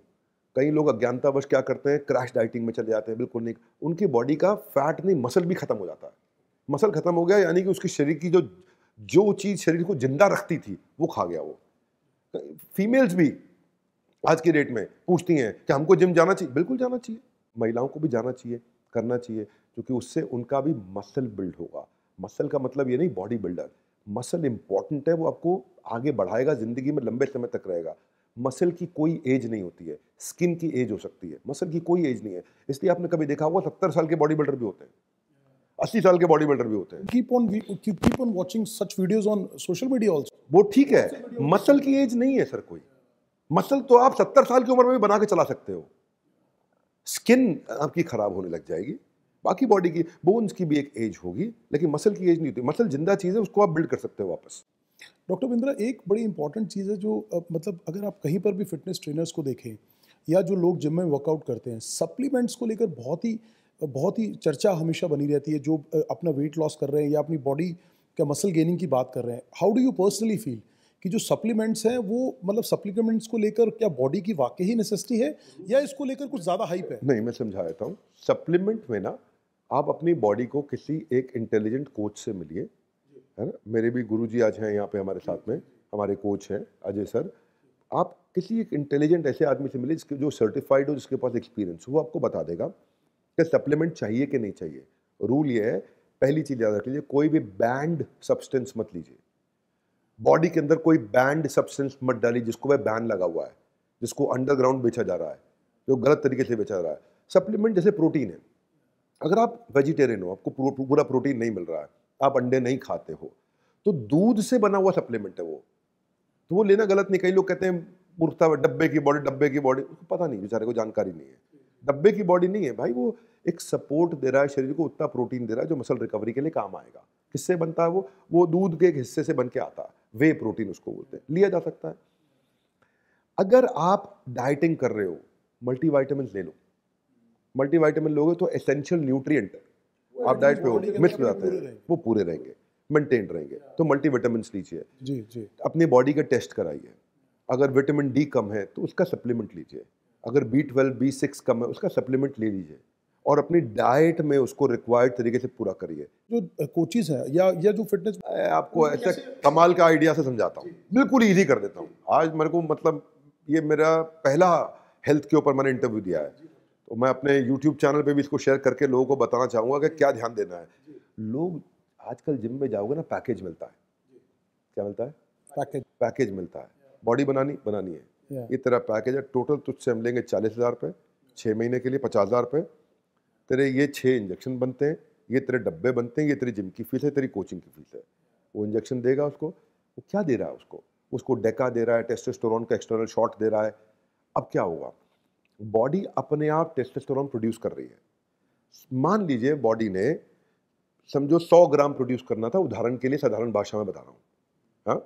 कई लोग अज्ञानतावश क्या करते हैं क्रैश डाइटिंग में चले जाते हैं बिल्कुल नहीं उनकी बॉडी का फैट नहीं मसल भी खत्म हो जाता है मसल खत्म हो गया यानी कि उसके शरीर की जो जो चीज़ शरीर को जिंदा रखती थी वो खा गया वो फीमेल्स भी आज की डेट में पूछती हैं कि हमको जिम जाना चाहिए बिल्कुल जाना चाहिए महिलाओं को भी जाना चाहिए करना चाहिए क्योंकि उससे उनका भी मसल बिल्ड होगा मसल का मतलब ये नहीं बॉडी बिल्डर मसल इंपॉर्टेंट है वो आपको आगे बढ़ाएगा ज़िंदगी में लंबे समय तक रहेगा मसल की कोई एज नहीं होती है स्किन की एज हो सकती है मसल की कोई एज नहीं है इसलिए आपने कभी देखा होगा सत्तर साल के बॉडी बिल्डर भी होते हैं अस्सी साल के बॉडी बिल्डर भी होते हैं keep on keep on watching such videos on social media also वो ठीक है मसल की एज नहीं है सर कोई मसल तो आप सत्तर साल की उम्र में भी बना के चला सकते हो स्किन आपकी खराब होने लग जाएगी बाकी बॉडी की बोन्स की भी एक एज होगी लेकिन मसल की एज नहीं होती मसल जिंदा चीज़ है उसको आप बिल्ड कर सकते हो वापस डॉक्टर बिंद्रा एक बड़ी इंपॉर्टेंट चीज़ है जो मतलब अगर आप कहीं पर भी फिटनेस ट्रेनर्स को देखें या जो लोग जिम में वर्कआउट करते हैं सप्लीमेंट्स को लेकर बहुत ही बहुत ही चर्चा हमेशा बनी रहती है जो अपना वेट लॉस कर रहे हैं या अपनी बॉडी का मसल गेनिंग की बात कर रहे हैं how do you personally feel कि जो सप्लीमेंट्स हैं वो मतलब सप्लीमेंट्स को लेकर क्या बॉडी की वाकई ही नेसेसिटी है या इसको लेकर कुछ ज़्यादा हाइप है नहीं मैं समझा देता हूँ सप्लीमेंट में ना आप अपनी बॉडी को किसी एक इंटेलिजेंट कोच से मिलिए है ना मेरे भी गुरु जी आज हैं यहाँ पे हमारे साथ में हमारे कोच हैं अजय सर आप किसी एक इंटेलिजेंट ऐसे आदमी से मिले जिसके जो सर्टिफाइड हो जिसके पास एक्सपीरियंस हो वो आपको बता देगा कि सप्लीमेंट चाहिए कि नहीं चाहिए रूल ये है पहली चीज़ याद रख लीजिए कोई भी बैंड सब्सटेंस मत लीजिए बॉडी के अंदर कोई बैंड सब्सटेंस मत डालिए जिसको वह बैन लगा हुआ है जिसको अंडरग्राउंड बेचा जा रहा है जो गलत तरीके से बेचा जा रहा है सप्लीमेंट जैसे प्रोटीन है अगर आप वेजिटेरियन हो आपको पूरा प्रोटीन नहीं मिल रहा है आप अंडे नहीं खाते हो तो दूध से बना हुआ सप्लीमेंट है वो तो वो लेना गलत नहीं कई लोग कहते हैं मूर्खता डब्बे की बॉडी डब्बे की बॉडी उसको पता नहीं बेचारे को जानकारी नहीं है डब्बे की बॉडी नहीं है भाई वो एक सपोर्ट दे रहा है शरीर को उतना प्रोटीन दे रहा है जो मसल रिकवरी के लिए काम आएगा किससे बनता है वो वो दूध के एक हिस्से से बन के आता है वे प्रोटीन उसको बोलते हैं लिया जा सकता है अगर आप डाइटिंग कर रहे हो मल्टीवाइटामिन ले लो मल्टीवाइटामिन लोगे तो एसेंशियल न्यूट्रिएंट है आप डाइट पे हो मिक्स में जाते हैं वो पूरे रहेंगे मेंटेन रहेंगे तो मल्टी विटामिन लीजिए जी जी अपनी बॉडी का टेस्ट कराइए अगर विटामिन डी कम है तो उसका सप्लीमेंट लीजिए अगर बी ट्वेल्व बी सिक्स कम है उसका सप्लीमेंट ले लीजिए और अपनी डाइट में उसको रिक्वायर्ड तरीके से पूरा करिए जो कोचिज है या या जो फिटनेस आपको ऐसा कमाल का आइडिया से समझाता हूँ बिल्कुल ईजी कर देता हूँ आज मेरे को मतलब ये मेरा पहला हेल्थ के ऊपर मैंने इंटरव्यू दिया है तो मैं अपने यूट्यूब चैनल पे भी इसको शेयर करके लोगों को बताना चाहूँगा कि क्या ध्यान देना है लोग आजकल जिम में जाओगे ना पैकेज मिलता है क्या मिलता है पैकेज पैकेज मिलता है बॉडी बनानी बनानी है ये तेरा पैकेज है टोटल तुझसे हम लेंगे चालीस हज़ार रुपये छः महीने के लिए पचास हज़ार रुपये तेरे ये छः इंजेक्शन बनते हैं ये तेरे डब्बे बनते हैं ये तेरी जिम की फीस है तेरी कोचिंग की फीस है वो इंजेक्शन देगा उसको वो क्या दे रहा है उसको उसको डेका दे रहा है टेस्टोस्टेरोन का एक्सटर्नल शॉट दे रहा है अब क्या होगा बॉडी अपने आप टेस्टोस्टेरोन प्रोड्यूस कर रही है मान लीजिए बॉडी ने समझो 100 ग्राम प्रोड्यूस करना था उदाहरण के लिए साधारण भाषा में बता रहा हूँ हाँ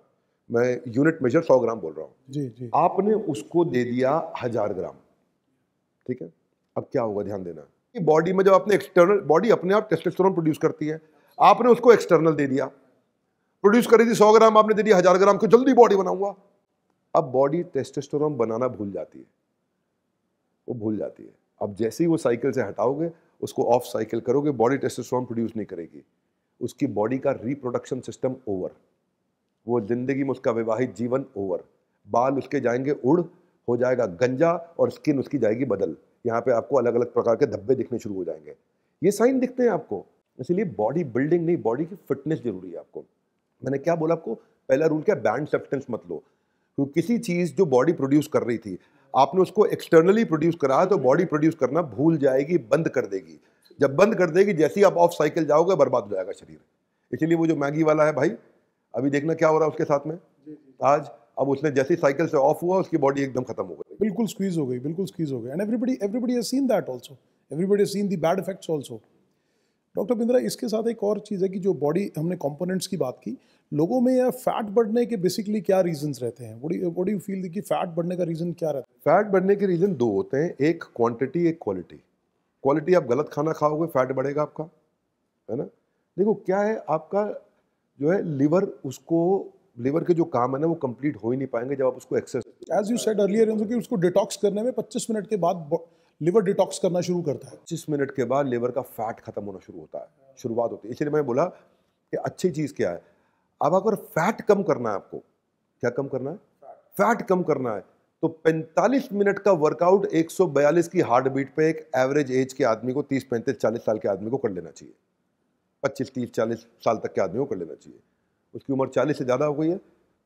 मैं यूनिट मेजर 100 ग्राम बोल रहा हूँ जी जी आपने उसको दे दिया हजार ग्राम ठीक है अब क्या होगा ध्यान देना बॉडी में जब आपने एक्सटर्नल बॉडी अपने आप टेस्टोस्टेरोन प्रोड्यूस करती है आपने उसको एक्सटर्नल दे दिया प्रोड्यूस करी थी सौ ग्राम आपने दे दिया हजार ग्राम को जल्दी बॉडी बनाऊंगा अब बॉडी टेस्टोस्टेरोन बनाना भूल जाती है वो भूल जाती है अब जैसे ही वो साइकिल से हटाओगे उसको ऑफ साइकिल करोगे बॉडी टेस्टोस्टेरोन प्रोड्यूस नहीं करेगी उसकी बॉडी का रिप्रोडक्शन सिस्टम ओवर वो ज़िंदगी में उसका वैवाहिक जीवन ओवर बाल उसके जाएंगे उड़ हो जाएगा गंजा और स्किन उसकी जाएगी बदल यहाँ पे आपको अलग अलग प्रकार के धब्बे दिखने शुरू हो जाएंगे ये साइन दिखते हैं आपको इसलिए बॉडी बिल्डिंग नहीं बॉडी की फिटनेस जरूरी है आपको मैंने क्या बोला आपको पहला रूल क्या बैंड सब्सटेंस मत लो क्योंकि किसी चीज़ जो बॉडी प्रोड्यूस कर रही थी आपने उसको एक्सटर्नली प्रोड्यूस करा है तो बॉडी प्रोड्यूस करना भूल जाएगी बंद कर देगी जब बंद कर देगी जैसे ही आप ऑफ साइकिल जाओगे बर्बाद हो जाएगा शरीर इसीलिए वो जो मैगी वाला है भाई अभी देखना क्या हो रहा है उसके साथ में आज अब उसने जैसी साइकिल से ऑफ हुआ उसकी बॉडी एकदम खत्म हो गई बिल्कुल स्क्वीज हो गई बिल्कुल स्क्वीज हो गई and everybody everybody has seen that also everybody has seen the bad effects also doctor Bindra इसके साथ एक और चीज़ है कि जो बॉडी हमने कंपोनेंट्स की बात की लोगों में यह फैट बढ़ने के बेसिकली क्या रीजंस रहते हैं यू फील कि फैट बढ़ने का रीज़न क्या रहता है फैट बढ़ने के रीज़न दो होते हैं एक क्वांटिटी एक क्वालिटी क्वालिटी आप गलत खाना खाओगे फैट बढ़ेगा आपका है ना देखो क्या है आपका जो है लीवर उसको लीवर के जो काम है ना वो कंप्लीट हो ही नहीं पाएंगे जब आप उसको exercise as you said earlier कि उसको डिटॉक्स करने में 25 मिनट के बाद लिवर डिटॉक्स करना शुरू करता है पच्चीस मिनट के बाद लिवर का फैट खत्म होना शुरू होता है शुरुआत होती है इसलिए मैं बोला कि अच्छी चीज़ क्या है अब अगर फैट कम करना है आपको क्या कम करना है फैट कम करना है तो 45 मिनट का वर्कआउट 142 की हार्ट बीट पे एक एवरेज एज के आदमी को 30 35 40 साल के आदमी को कर लेना चाहिए 25 30 40 साल तक के आदमी को कर लेना चाहिए उसकी उम्र 40 से ज़्यादा हो गई है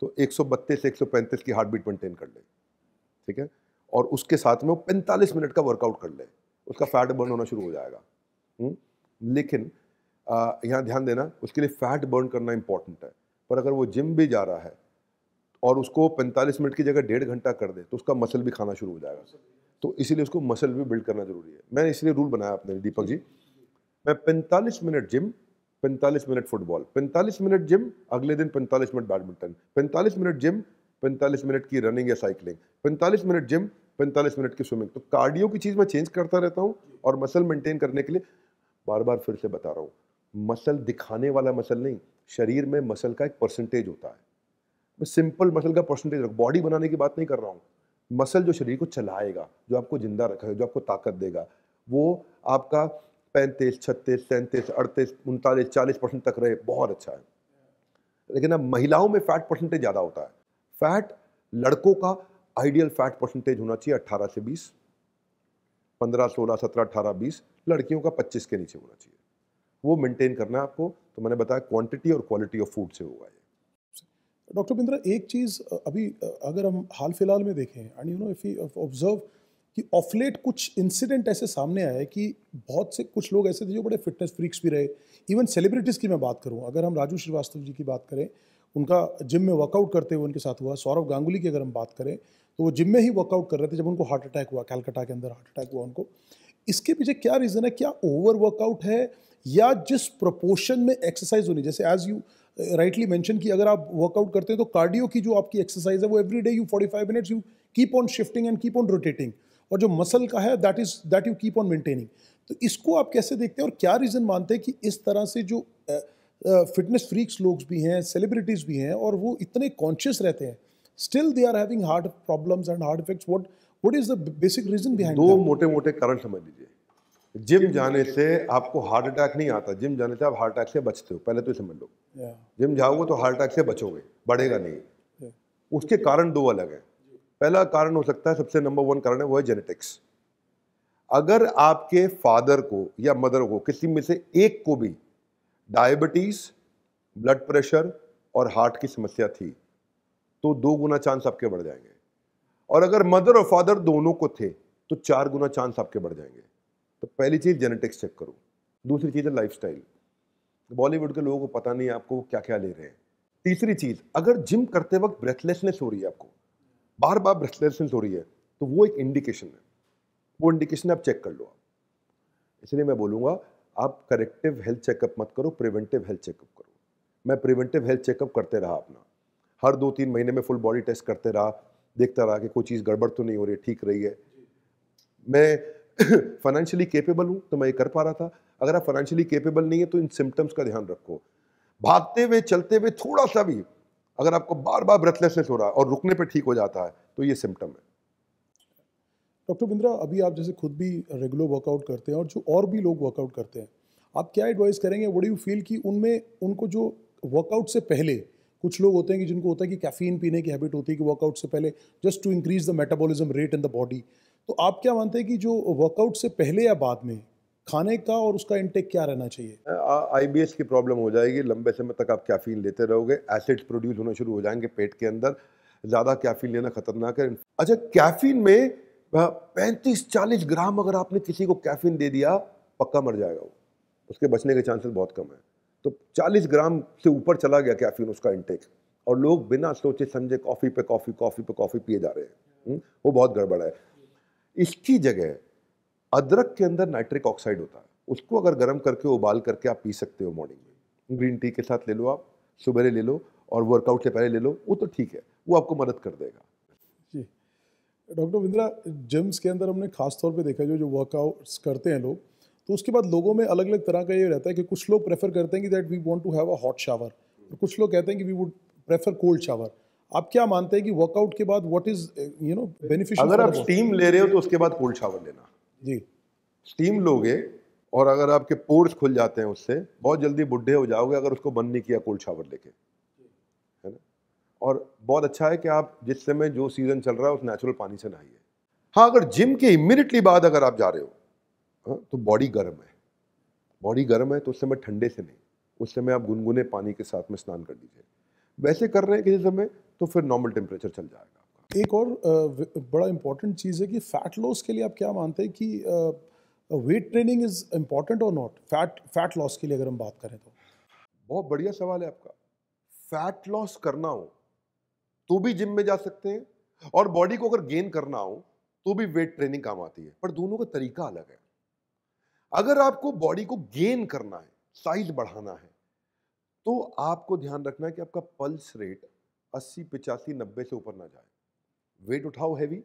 तो एक से 135 की हार्ट बीट मेंटेन कर ले ठीक है और उसके साथ में वो पैंतालीस मिनट का वर्कआउट कर ले उसका फैट बर्न होना शुरू हो जाएगा हुँ? हम्म? लेकिन यहाँ ध्यान देना उसके लिए फैट बर्न करना इम्पोर्टेंट है पर अगर वो जिम भी जा रहा है और उसको 45 मिनट की जगह डेढ़ घंटा कर दे तो उसका मसल भी खाना शुरू हो जाएगा तो इसीलिए उसको मसल भी बिल्ड करना ज़रूरी है मैंने इसलिए रूल बनाया अपने दीपक जी मैं 45 minute gym 45 minute football 45 minute gym अगले दिन 45 मिनट बैडमिंटन 45 मिनट जिम पैंतालीस मिनट की रनिंग या साइकिलिंग पैंतालीस मिनट जिम पैंतालीस मिनट की स्विमिंग तो कार्डियो की चीज़ मैं चेंज करता रहता हूँ और मसल मेंटेन करने के लिए बार बार फिर से बता रहा हूँ मसल दिखाने वाला मसल नहीं शरीर में मसल का एक परसेंटेज होता है मैं सिंपल मसल का परसेंटेज रख बॉडी बनाने की बात नहीं कर रहा हूँ मसल जो शरीर को चलाएगा जो आपको जिंदा रखेगा जो आपको ताकत देगा वो आपका पैंतीस छत्तीस सैंतीस अड़तीस उनतालीस चालीस परसेंट तक रहे बहुत अच्छा है लेकिन अब महिलाओं में फैट परसेंटेज ज़्यादा होता है फैट लड़कों का आइडियल फैट परसेंटेज होना चाहिए 18 से 20 15 16 17 18 20 लड़कियों का 25 के नीचे होना चाहिए वो मेंटेन करना है आपको तो मैंने बताया क्वांटिटी और क्वालिटी ऑफ फूड से होगा ये डॉक्टर बिंद्रा एक चीज़ अभी अगर हम हाल फिलहाल में देखें and you know if you observe कि ऑफलेट कुछ इंसिडेंट ऐसे सामने आए कि बहुत से कुछ लोग ऐसे थे जो बड़े फिटनेस फ्रीक्स भी रहे इवन सेलिब्रिटीज़ की मैं बात करूँ अगर हम राजू श्रीवास्तव जी की बात करें उनका जिम में वर्कआउट करते हुए उनके साथ हुआ सौरभ गांगुली की अगर हम बात करें तो वो जिम में ही वर्कआउट कर रहे थे जब उनको हार्ट अटैक हुआ कैलकटा के अंदर हार्ट अटैक हुआ उनको इसके पीछे क्या रीज़न है क्या ओवर वर्कआउट है या जिस प्रपोर्शन में एक्सरसाइज होनी जैसे एज यू राइटली मैंशन की अगर आप वर्कआउट करते हैं तो कार्डियो की जो आपकी एक्सरसाइज है वो every day you five minutes you keep on shifting and keep on rotating और जो मसल का है that is that you keep on maintaining तो इसको आप कैसे देखते हैं और क्या रीज़न मानते हैं कि इस तरह से जो uh, फिटनेस फ्रीक्स लोग भी हैं सेलिब्रिटीज़ भी हैं और वो इतने कॉन्शियस रहते हैं still they are having heart problems and heart effects what what is the basic reason behind दो मोटे मोटे कारण समझ लीजिए जिम जाने से आपको हार्ट अटैक नहीं आता जिम जाने से आप हार्ट अटैक से बचते हो पहले तो समझ लो जिम जाओगे तो हार्ट अटैक से बचोगे बढ़ेगा नहीं उसके कारण दो अलग हैं पहला कारण हो सकता है सबसे नंबर वन कारण है वो है जेनेटिक्स अगर आपके फादर को या मदर को किसी में से एक को भी डायबिटीज़ ब्लड प्रेशर और हार्ट की समस्या थी तो दो गुना चांस आपके बढ़ जाएंगे और अगर मदर और फादर दोनों को थे तो चार गुना चांस आपके बढ़ जाएंगे तो पहली चीज़ जेनेटिक्स चेक करो दूसरी चीज़ है लाइफ बॉलीवुड के लोगों को पता नहीं आपको क्या क्या ले रहे हैं तीसरी चीज़ अगर जिम करते वक्त ब्रेथलेसनेस हो रही है आपको बार बार ब्रेथलेसनेस हो रही है तो वो एक इंडिकेशन है वो इंडिकेशन आप चेक कर लो आप इसलिए मैं बोलूँगा आप करेक्टिव हेल्थ चेकअप मत करो प्रिवेंटिव हेल्थ चेकअप करो मैं प्रिवेंटिव हेल्थ चेकअप करते रहा अपना हर दो तीन महीने में फुल बॉडी टेस्ट करते रहा देखता रहा कि कोई चीज़ गड़बड़ तो नहीं हो रही ठीक रही है मैं फाइनेंशियली केपेबल हूँ तो मैं ये कर पा रहा था अगर आप फाइनेंशियली केपेबल नहीं है तो इन सिम्टम्स का ध्यान रखो भागते हुए चलते हुए थोड़ा सा भी अगर आपको बार बार ब्रेथलेसनेस हो रहा है और रुकने पर ठीक हो जाता है तो ये सिम्टम है डॉक्टर बिंद्रा अभी आप जैसे खुद भी रेगुलर वर्कआउट करते हैं और जो और भी लोग वर्कआउट करते हैं आप क्या एडवाइस करेंगे वो यू फील कि उनमें उनको जो वर्कआउट से पहले कुछ लोग होते हैं कि जिनको होता है कि कैफीन पीने की हैबिट होती है कि वर्कआउट से पहले just to increase the metabolism rate in the body तो आप क्या मानते हैं कि जो वर्कआउट से पहले या बाद में खाने का और उसका इंटेक क्या रहना चाहिए आई की प्रॉब्लम हो जाएगी लंबे समय तक आप कैफीन लेते रहोगे एसिड्स प्रोड्यूस होना शुरू हो जाएंगे पेट के अंदर ज़्यादा कैफीन लेना खतरनाक है अच्छा कैफीन में पैंतीस चालीस ग्राम अगर आपने किसी को कैफिन दे दिया पक्का मर जाएगा वो उसके बचने के चांसेस बहुत कम है तो चालीस ग्राम से ऊपर चला गया कैफिन उसका इंटेक और लोग बिना सोचे समझे कॉफ़ी पे कॉफ़ी कॉफ़ी पे कॉफ़ी पिए जा रहे हैं हम्म? वो बहुत गड़बड़ है इसकी जगह अदरक के अंदर नाइट्रिक ऑक्साइड होता है उसको अगर गर्म करके उबाल करके आप पी सकते हो मॉर्निंग में ग्रीन टी के साथ ले लो आप सुबह ले लो और वर्कआउट से पहले ले लो वो तो ठीक है वो आपको मदद कर देगा डॉक्टर विंद्रा जिम्स के अंदर हमने खास तौर पे देखा जो जो वर्कआउट्स करते हैं लोग तो उसके बाद लोगों में अलग अलग तरह का ये रहता है कि कुछ लोग प्रेफर करते हैं कि that we want to have a hot shower और कुछ लोग कहते हैं कि we would prefer cold shower आप क्या मानते हैं कि वर्कआउट के बाद what is you know beneficial अगर आप स्टीम ले रहे हो तो उसके बाद कोल्ड शावर लेना जी स्टीम लोगे और अगर आपके पोर्स खुल जाते हैं उससे बहुत जल्दी बुढ़े हो जाओगे अगर उसको बंद नहीं किया कोल्ड शावर लेके और बहुत अच्छा है कि आप जिस समय जो सीज़न चल रहा है उस नेचुरल पानी से नहाइए हाँ अगर जिम के इमिडिएटली बाद अगर आप जा रहे हो हाँ, तो बॉडी गर्म है बॉडी गर्म है तो उस समय ठंडे से नहीं उस समय आप गुनगुने पानी के साथ में स्नान कर दीजिए वैसे कर रहे हैं किसी समय तो फिर नॉर्मल टेम्परेचर चल जाएगा आपका एक और बड़ा इंपॉर्टेंट चीज़ है कि फैट लॉस के लिए आप क्या मानते हैं कि वेट ट्रेनिंग इज़ इम्पॉर्टेंट और नॉट फैट फैट लॉस के लिए अगर हम बात करें तो बहुत बढ़िया सवाल है आपका फैट लॉस करना हो तो भी जिम में जा सकते हैं और बॉडी को अगर गेन करना हो तो भी वेट ट्रेनिंग काम आती है पर दोनों का तरीका अलग है अगर आपको बॉडी को गेन करना है साइज बढ़ाना है तो आपको ध्यान रखना है कि आपका पल्स रेट 80, पिचासी नब्बे से ऊपर ना जाए वेट उठाओ हैवी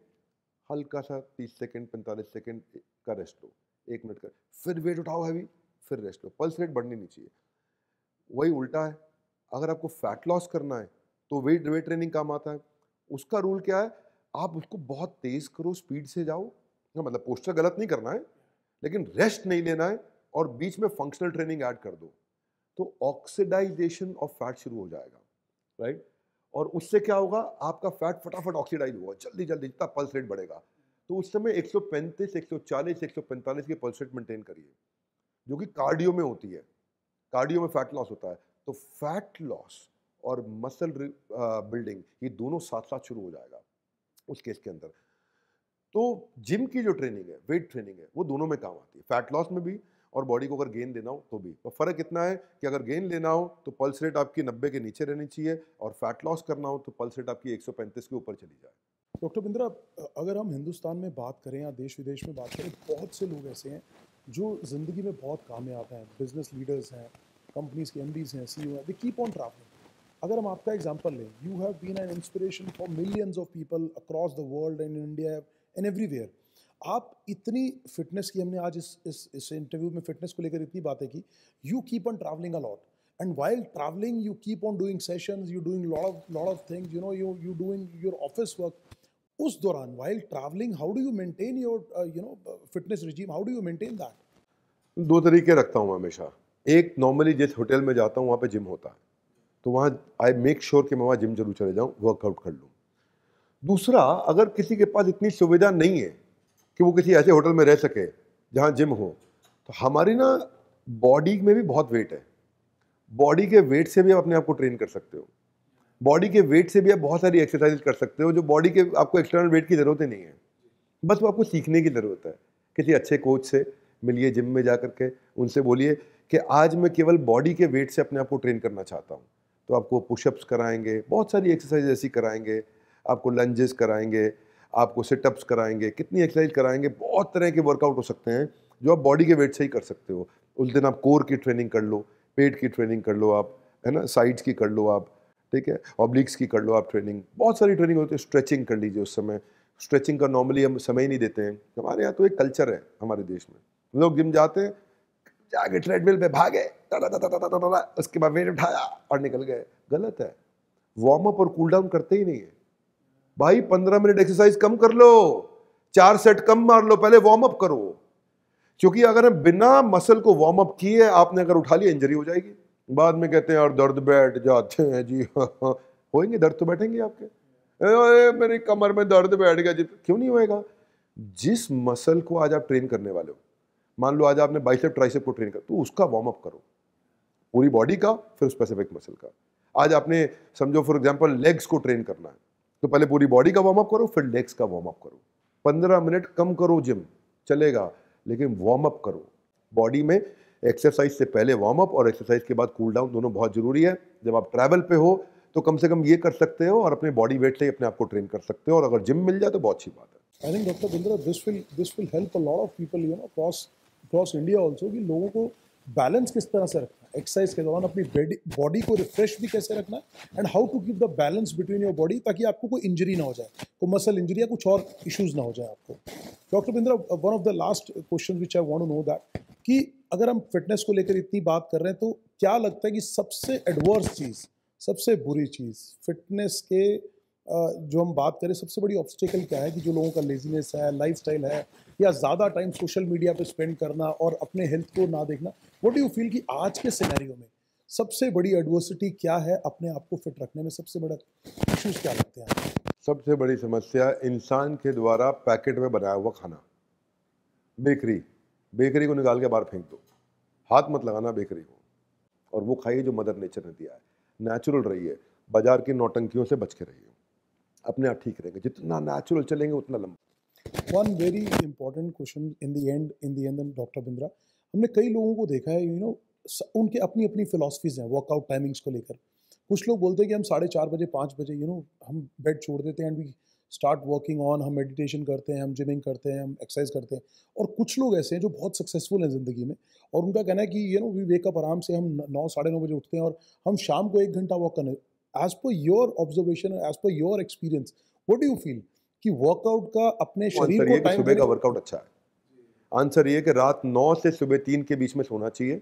हल्का सा 30 सेकेंड 45 सेकेंड का रेस्ट लो एक मिनट का फिर वेट उठाओ हैवी फिर रेस्ट लो पल्स रेट बढ़नी नहीं चाहिए वही उल्टा है अगर आपको फैट लॉस करना है तो वेट वेट ट्रेनिंग काम आता है उसका रूल क्या है आप उसको बहुत तेज़ करो स्पीड से जाओ हाँ, मतलब पोस्टर गलत नहीं करना है लेकिन रेस्ट नहीं लेना है और बीच में फंक्शनल ट्रेनिंग ऐड कर दो तो ऑक्सीडाइजेशन ऑफ फैट शुरू हो जाएगा राइट और उससे क्या होगा आपका फैट फटाफट ऑक्सीडाइज होगा जल्दी जल्दी जितना पल्स रेट बढ़ेगा तो उस समय 135, 140, 145 की पल्स रेट मेंटेन करिए जो कि कार्डियो में होती है कार्डियो में फैट लॉस होता है तो फैट लॉस और मसल बिल्डिंग ये दोनों साथ साथ शुरू हो जाएगा उस केस के अंदर तो जिम की जो ट्रेनिंग है वेट ट्रेनिंग है वो दोनों में काम आती है फैट लॉस में भी और बॉडी को अगर गेन देना हो तो भी पर तो फर्क इतना है कि अगर गेन लेना हो तो पल्स रेट आपकी नब्बे के नीचे रहनी चाहिए और फैट लॉस करना हो तो पल्स रेट आपकी एक के ऊपर चली जाए डॉक्टर बिंद्रा अगर हम हिंदुस्तान में बात करें या देश विदेश में बात करें बहुत से लोग ऐसे हैं जो ज़िंदगी में बहुत कामयाब हैं बिजनेस लीडर्स हैं कंपनीज के एम हैं सी e हैं दे कीप ऑन ट्रैवलिंग अगर हम आपका एग्जाम्पल लें you have been an inspiration for millions of people across the world in India in everywhere आप इतनी फिटनेस की हमने आज इस इस, इस इंटरव्यू में फिटनेस को लेकर इतनी बातें की you keep on travelling a lot and while travelling you keep on doing sessions you doing lot of lot of things you know you you doing your office work उस दौरान while travelling how do you maintain your you know fitness regime how do you maintain that दो तरीके रखता हूँ हमेशा एक normally जिस hotel में जाता हूँ वहाँ पे जिम होता है तो वहाँ आई मेक श्योर कि मैं वहाँ जिम जरूर चले जाऊँ वर्कआउट कर लूँ दूसरा अगर किसी के पास इतनी सुविधा नहीं है कि वो किसी ऐसे होटल में रह सके जहाँ जिम हो तो हमारी ना बॉडी में भी बहुत वेट है बॉडी के वेट से भी आप अपने आप को ट्रेन कर सकते हो बॉडी के वेट से भी आप बहुत सारी एक्सरसाइज कर सकते हो जो बॉडी के आपको एक्सटर्नल वेट की ज़रूरत ही नहीं है बस वो आपको सीखने की ज़रूरत है किसी अच्छे कोच से मिलिए जिम में जा कर के उनसे बोलिए कि आज मैं केवल बॉडी के वेट से अपने आप को ट्रेन करना चाहता हूँ तो आपको पुशअप्स कराएंगे बहुत सारी एक्सरसाइज ऐसी कराएंगे आपको लंजेस कराएंगे आपको सिटअप्स कराएंगे कितनी एक्सरसाइज कराएंगे बहुत तरह के वर्कआउट हो सकते हैं जो आप बॉडी के वेट से ही कर सकते हो उस दिन आप कोर की ट्रेनिंग कर लो पेट की ट्रेनिंग कर लो आप है ना साइड्स की कर लो आप ठीक है ऑब्लिक्स की कर लो आप ट्रेनिंग बहुत सारी ट्रेनिंग होती है स्ट्रेचिंग कर लीजिए उस समय स्ट्रेचिंग का नॉर्मली हम समय ही नहीं देते हैं हमारे यहाँ तो एक कल्चर है हमारे देश में लोग जिम जाते हैं जाके ट्रेडमिल पे भागे उसके बाद वेट उठाया और निकल गए गलत है वार्म अप और कूल डाउन करते ही नहीं है भाई पंद्रह मिनट एक्सरसाइज कम कर लो चार सेट कम मार लो पहले वार्म अप करो क्योंकि अगर हम बिना मसल को वार्म अप किए आपने अगर उठा लिया इंजरी हो जाएगी बाद में कहते हैं और दर्द बैठ जाते हैं जी होएंगे दर्द तो बैठेंगे आपके अरे मेरी कमर में दर्द बैठ गया जी क्यों नहीं होएगा जिस मसल को आज आप ट्रेन करने वाले हो मान लो आज आपने बाइसेप ट्राइसेप को ट्रेन कर तो उसका वार्म अप करो पूरी बॉडी का फिर स्पेसिफिक मसल का आज आपने समझो फॉर एग्जाम्पल लेग्स को ट्रेन करना है तो पहले पूरी बॉडी का वार्म अप करो फिर लेग्स का वार्म अप करो पंद्रह मिनट कम करो जिम चलेगा लेकिन वार्म अप करो बॉडी में एक्सरसाइज से पहले वार्म अप और एक्सरसाइज के बाद कूल डाउन दोनों बहुत ज़रूरी है जब आप ट्रैवल पे हो तो कम से कम ये कर सकते हो और अपने बॉडी वेट से अपने आप को ट्रेन कर सकते हो और अगर जिम मिल जाए तो बहुत अच्छी बात है I think doctor Bindra this will this will help a lot of people you know across across India also कि लोगों को बैलेंस किस तरह से रखना है एक्सरसाइज के दौरान अपनी बॉडी को रिफ्रेश भी कैसे रखना है and how to keep the balance between your body ताकि आपको कोई इंजरी ना हो जाए कोई मसल इंजरी या कुछ और इश्यूज ना हो जाए आपको doctor Bindra one of the last question which I want know that कि अगर हम फिटनेस को लेकर इतनी बात कर रहे हैं तो क्या लगता है कि सबसे एडवर्स चीज़ सबसे बुरी चीज़ फिटनेस के जो हम बात करें सबसे बड़ी ऑब्स्टिकल क्या है कि जो लोगों का लेजीनेस है लाइफ है या ज़्यादा टाइम सोशल मीडिया पे स्पेंड करना और अपने हेल्थ को ना देखना वॉट यू फील कि आज के सिनेरियो में सबसे बड़ी एडवर्सिटी क्या है अपने आप को फिट रखने में सबसे बड़ा इशूज़ क्या लगते हैं सबसे बड़ी समस्या इंसान के द्वारा पैकेट में बनाया हुआ खाना बेकरी बेकरी को निकाल के बाहर फेंक दो हाथ मत लगाना बेकरी को और वो खाइए जो मदर नेचर ने दिया है नेचुरल रहिए बाजार की नौटंकियों से बच के रहिए अपने आप ठीक रहेंगे जितना नेचुरल चलेंगे उतना लंबा one very important question in the end in the end doctor Bindra हमने कई लोगों को देखा है यू you नो know, उनके अपनी अपनी फिलोसफीज़ हैं वर्कआउट टाइमिंग्स को लेकर कुछ लोग बोलते हैं कि हम साढ़े चार बजे पाँच बजे यू नो हम बेड छोड़ देते हैं and we start working on हम मेडिटेशन करते हैं हम जिमिंग करते हैं हम एक्सरसाइज करते हैं और कुछ लोग ऐसे हैं जो बहुत सक्सेसफुल हैं ज़िंदगी में और उनका कहना है कि यू नो वी वेकअप आराम से हम नौ साढ़े नौ बजे उठते हैं और हम शाम को एक घंटा वॉक करने as per your observation as per your experience what do you feel कि वर्कआउट का अपने शरीर को टाइम सुबह का वर्कआउट अच्छा है आंसर ये कि रात नौ से सुबह तीन के बीच में सोना चाहिए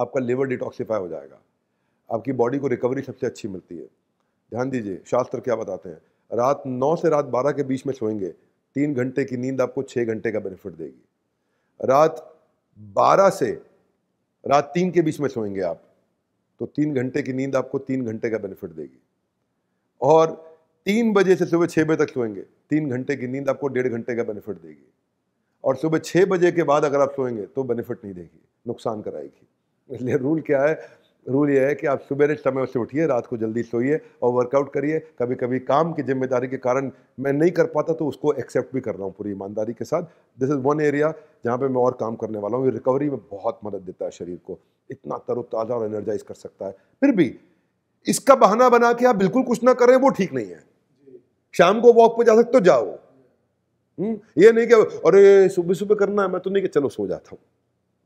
आपका लिवर डिटॉक्सीफाई हो जाएगा आपकी बॉडी को रिकवरी सबसे अच्छी मिलती है ध्यान दीजिए शास्त्र क्या बताते हैं रात नौ से रात बारह के बीच में सोएंगे तीन घंटे की नींद आपको छः घंटे का बेनिफिट देगी रात बारह से रात तीन के बीच में सोएंगे आप तो तीन घंटे की नींद आपको तीन घंटे का बेनिफिट देगी और तीन बजे से सुबह छः बजे तक सोएंगे तीन घंटे की नींद आपको डेढ़ घंटे का बेनिफिट देगी और सुबह छः बजे के बाद अगर आप सोएंगे तो बेनिफिट नहीं देगी नुकसान कराएगी इसलिए रूल क्या है रूल ये है कि आप सुबह समय से उठिए रात को जल्दी सोइए और वर्कआउट करिए कभी कभी काम की जिम्मेदारी के कारण मैं नहीं कर पाता तो उसको एक्सेप्ट भी कर रहा हूँ पूरी ईमानदारी के साथ दिस इज़ वन एरिया जहाँ पे मैं और काम करने वाला हूँ ये रिकवरी में बहुत मदद देता है शरीर को इतना तरोताज़ा और एनर्जाइज कर सकता है फिर भी इसका बहाना बना के आप बिल्कुल कुछ ना करें वो ठीक नहीं है शाम को वॉक पे जा सकते हो जाओ हम्म? ये नहीं कि अरे सुबह सुबह करना है मैं तो नहीं कि चलो सो जाता हूँ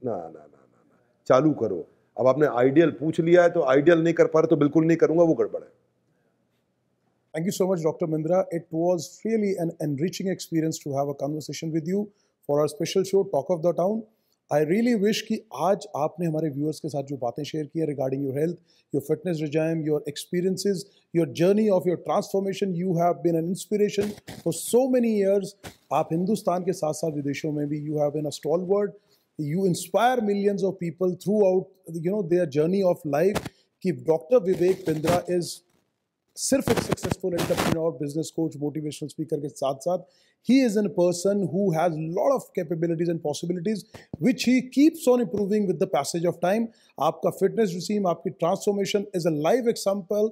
ना ना ना ना ना चालू करो अब आपने आइडियल पूछ लिया है तो आइडियल नहीं कर पा रहे तो बिल्कुल नहीं करूंगा वो गड़बड़ है thank you so much doctor Bindra it was really an enriching experience to have a conversation with you for our special show talk of the town I really wish कि आज आपने हमारे व्यूअर्स के साथ जो बातें शेयर की है regarding your health your fitness regime your experiences your journey of your transformation you have been an inspiration for so many years आप हिंदुस्तान के साथ साथ विदेशों में भी you have been a stalwart you inspire millions of people throughout you know their journey of life कि doctor Vivek Bindra is सिर्फ एक successful entrepreneur business coach motivational speaker के साथ साथ he is an person who has lot of capabilities and possibilities which he keeps on improving with the passage of time आपका fitness regime आपकी transformation is a live example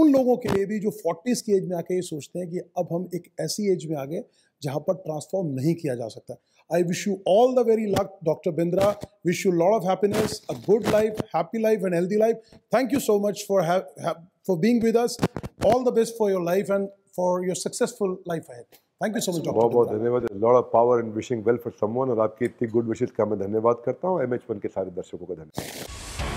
उन लोगों के लिए भी जो फोर्टीज़ की एज में आके ये सोचते हैं कि अब हम एक ऐसी एज में आ गए जहां पर ट्रांसफॉर्म नहीं किया जा सकता I wish you all the very luck doctor Bindra wish you lot of happiness a good life happy life and healthy life thank you so much for have for being with us. All the best for your life and for your successful life ahead. Thank you so much, Dr. बहुत बहुत a lot of power in wishing well for someone और आपकी इतनी good wishes का मैं धन्यवाद करता हूँ एम एच वन के सारे दर्शकों का धन्यवाद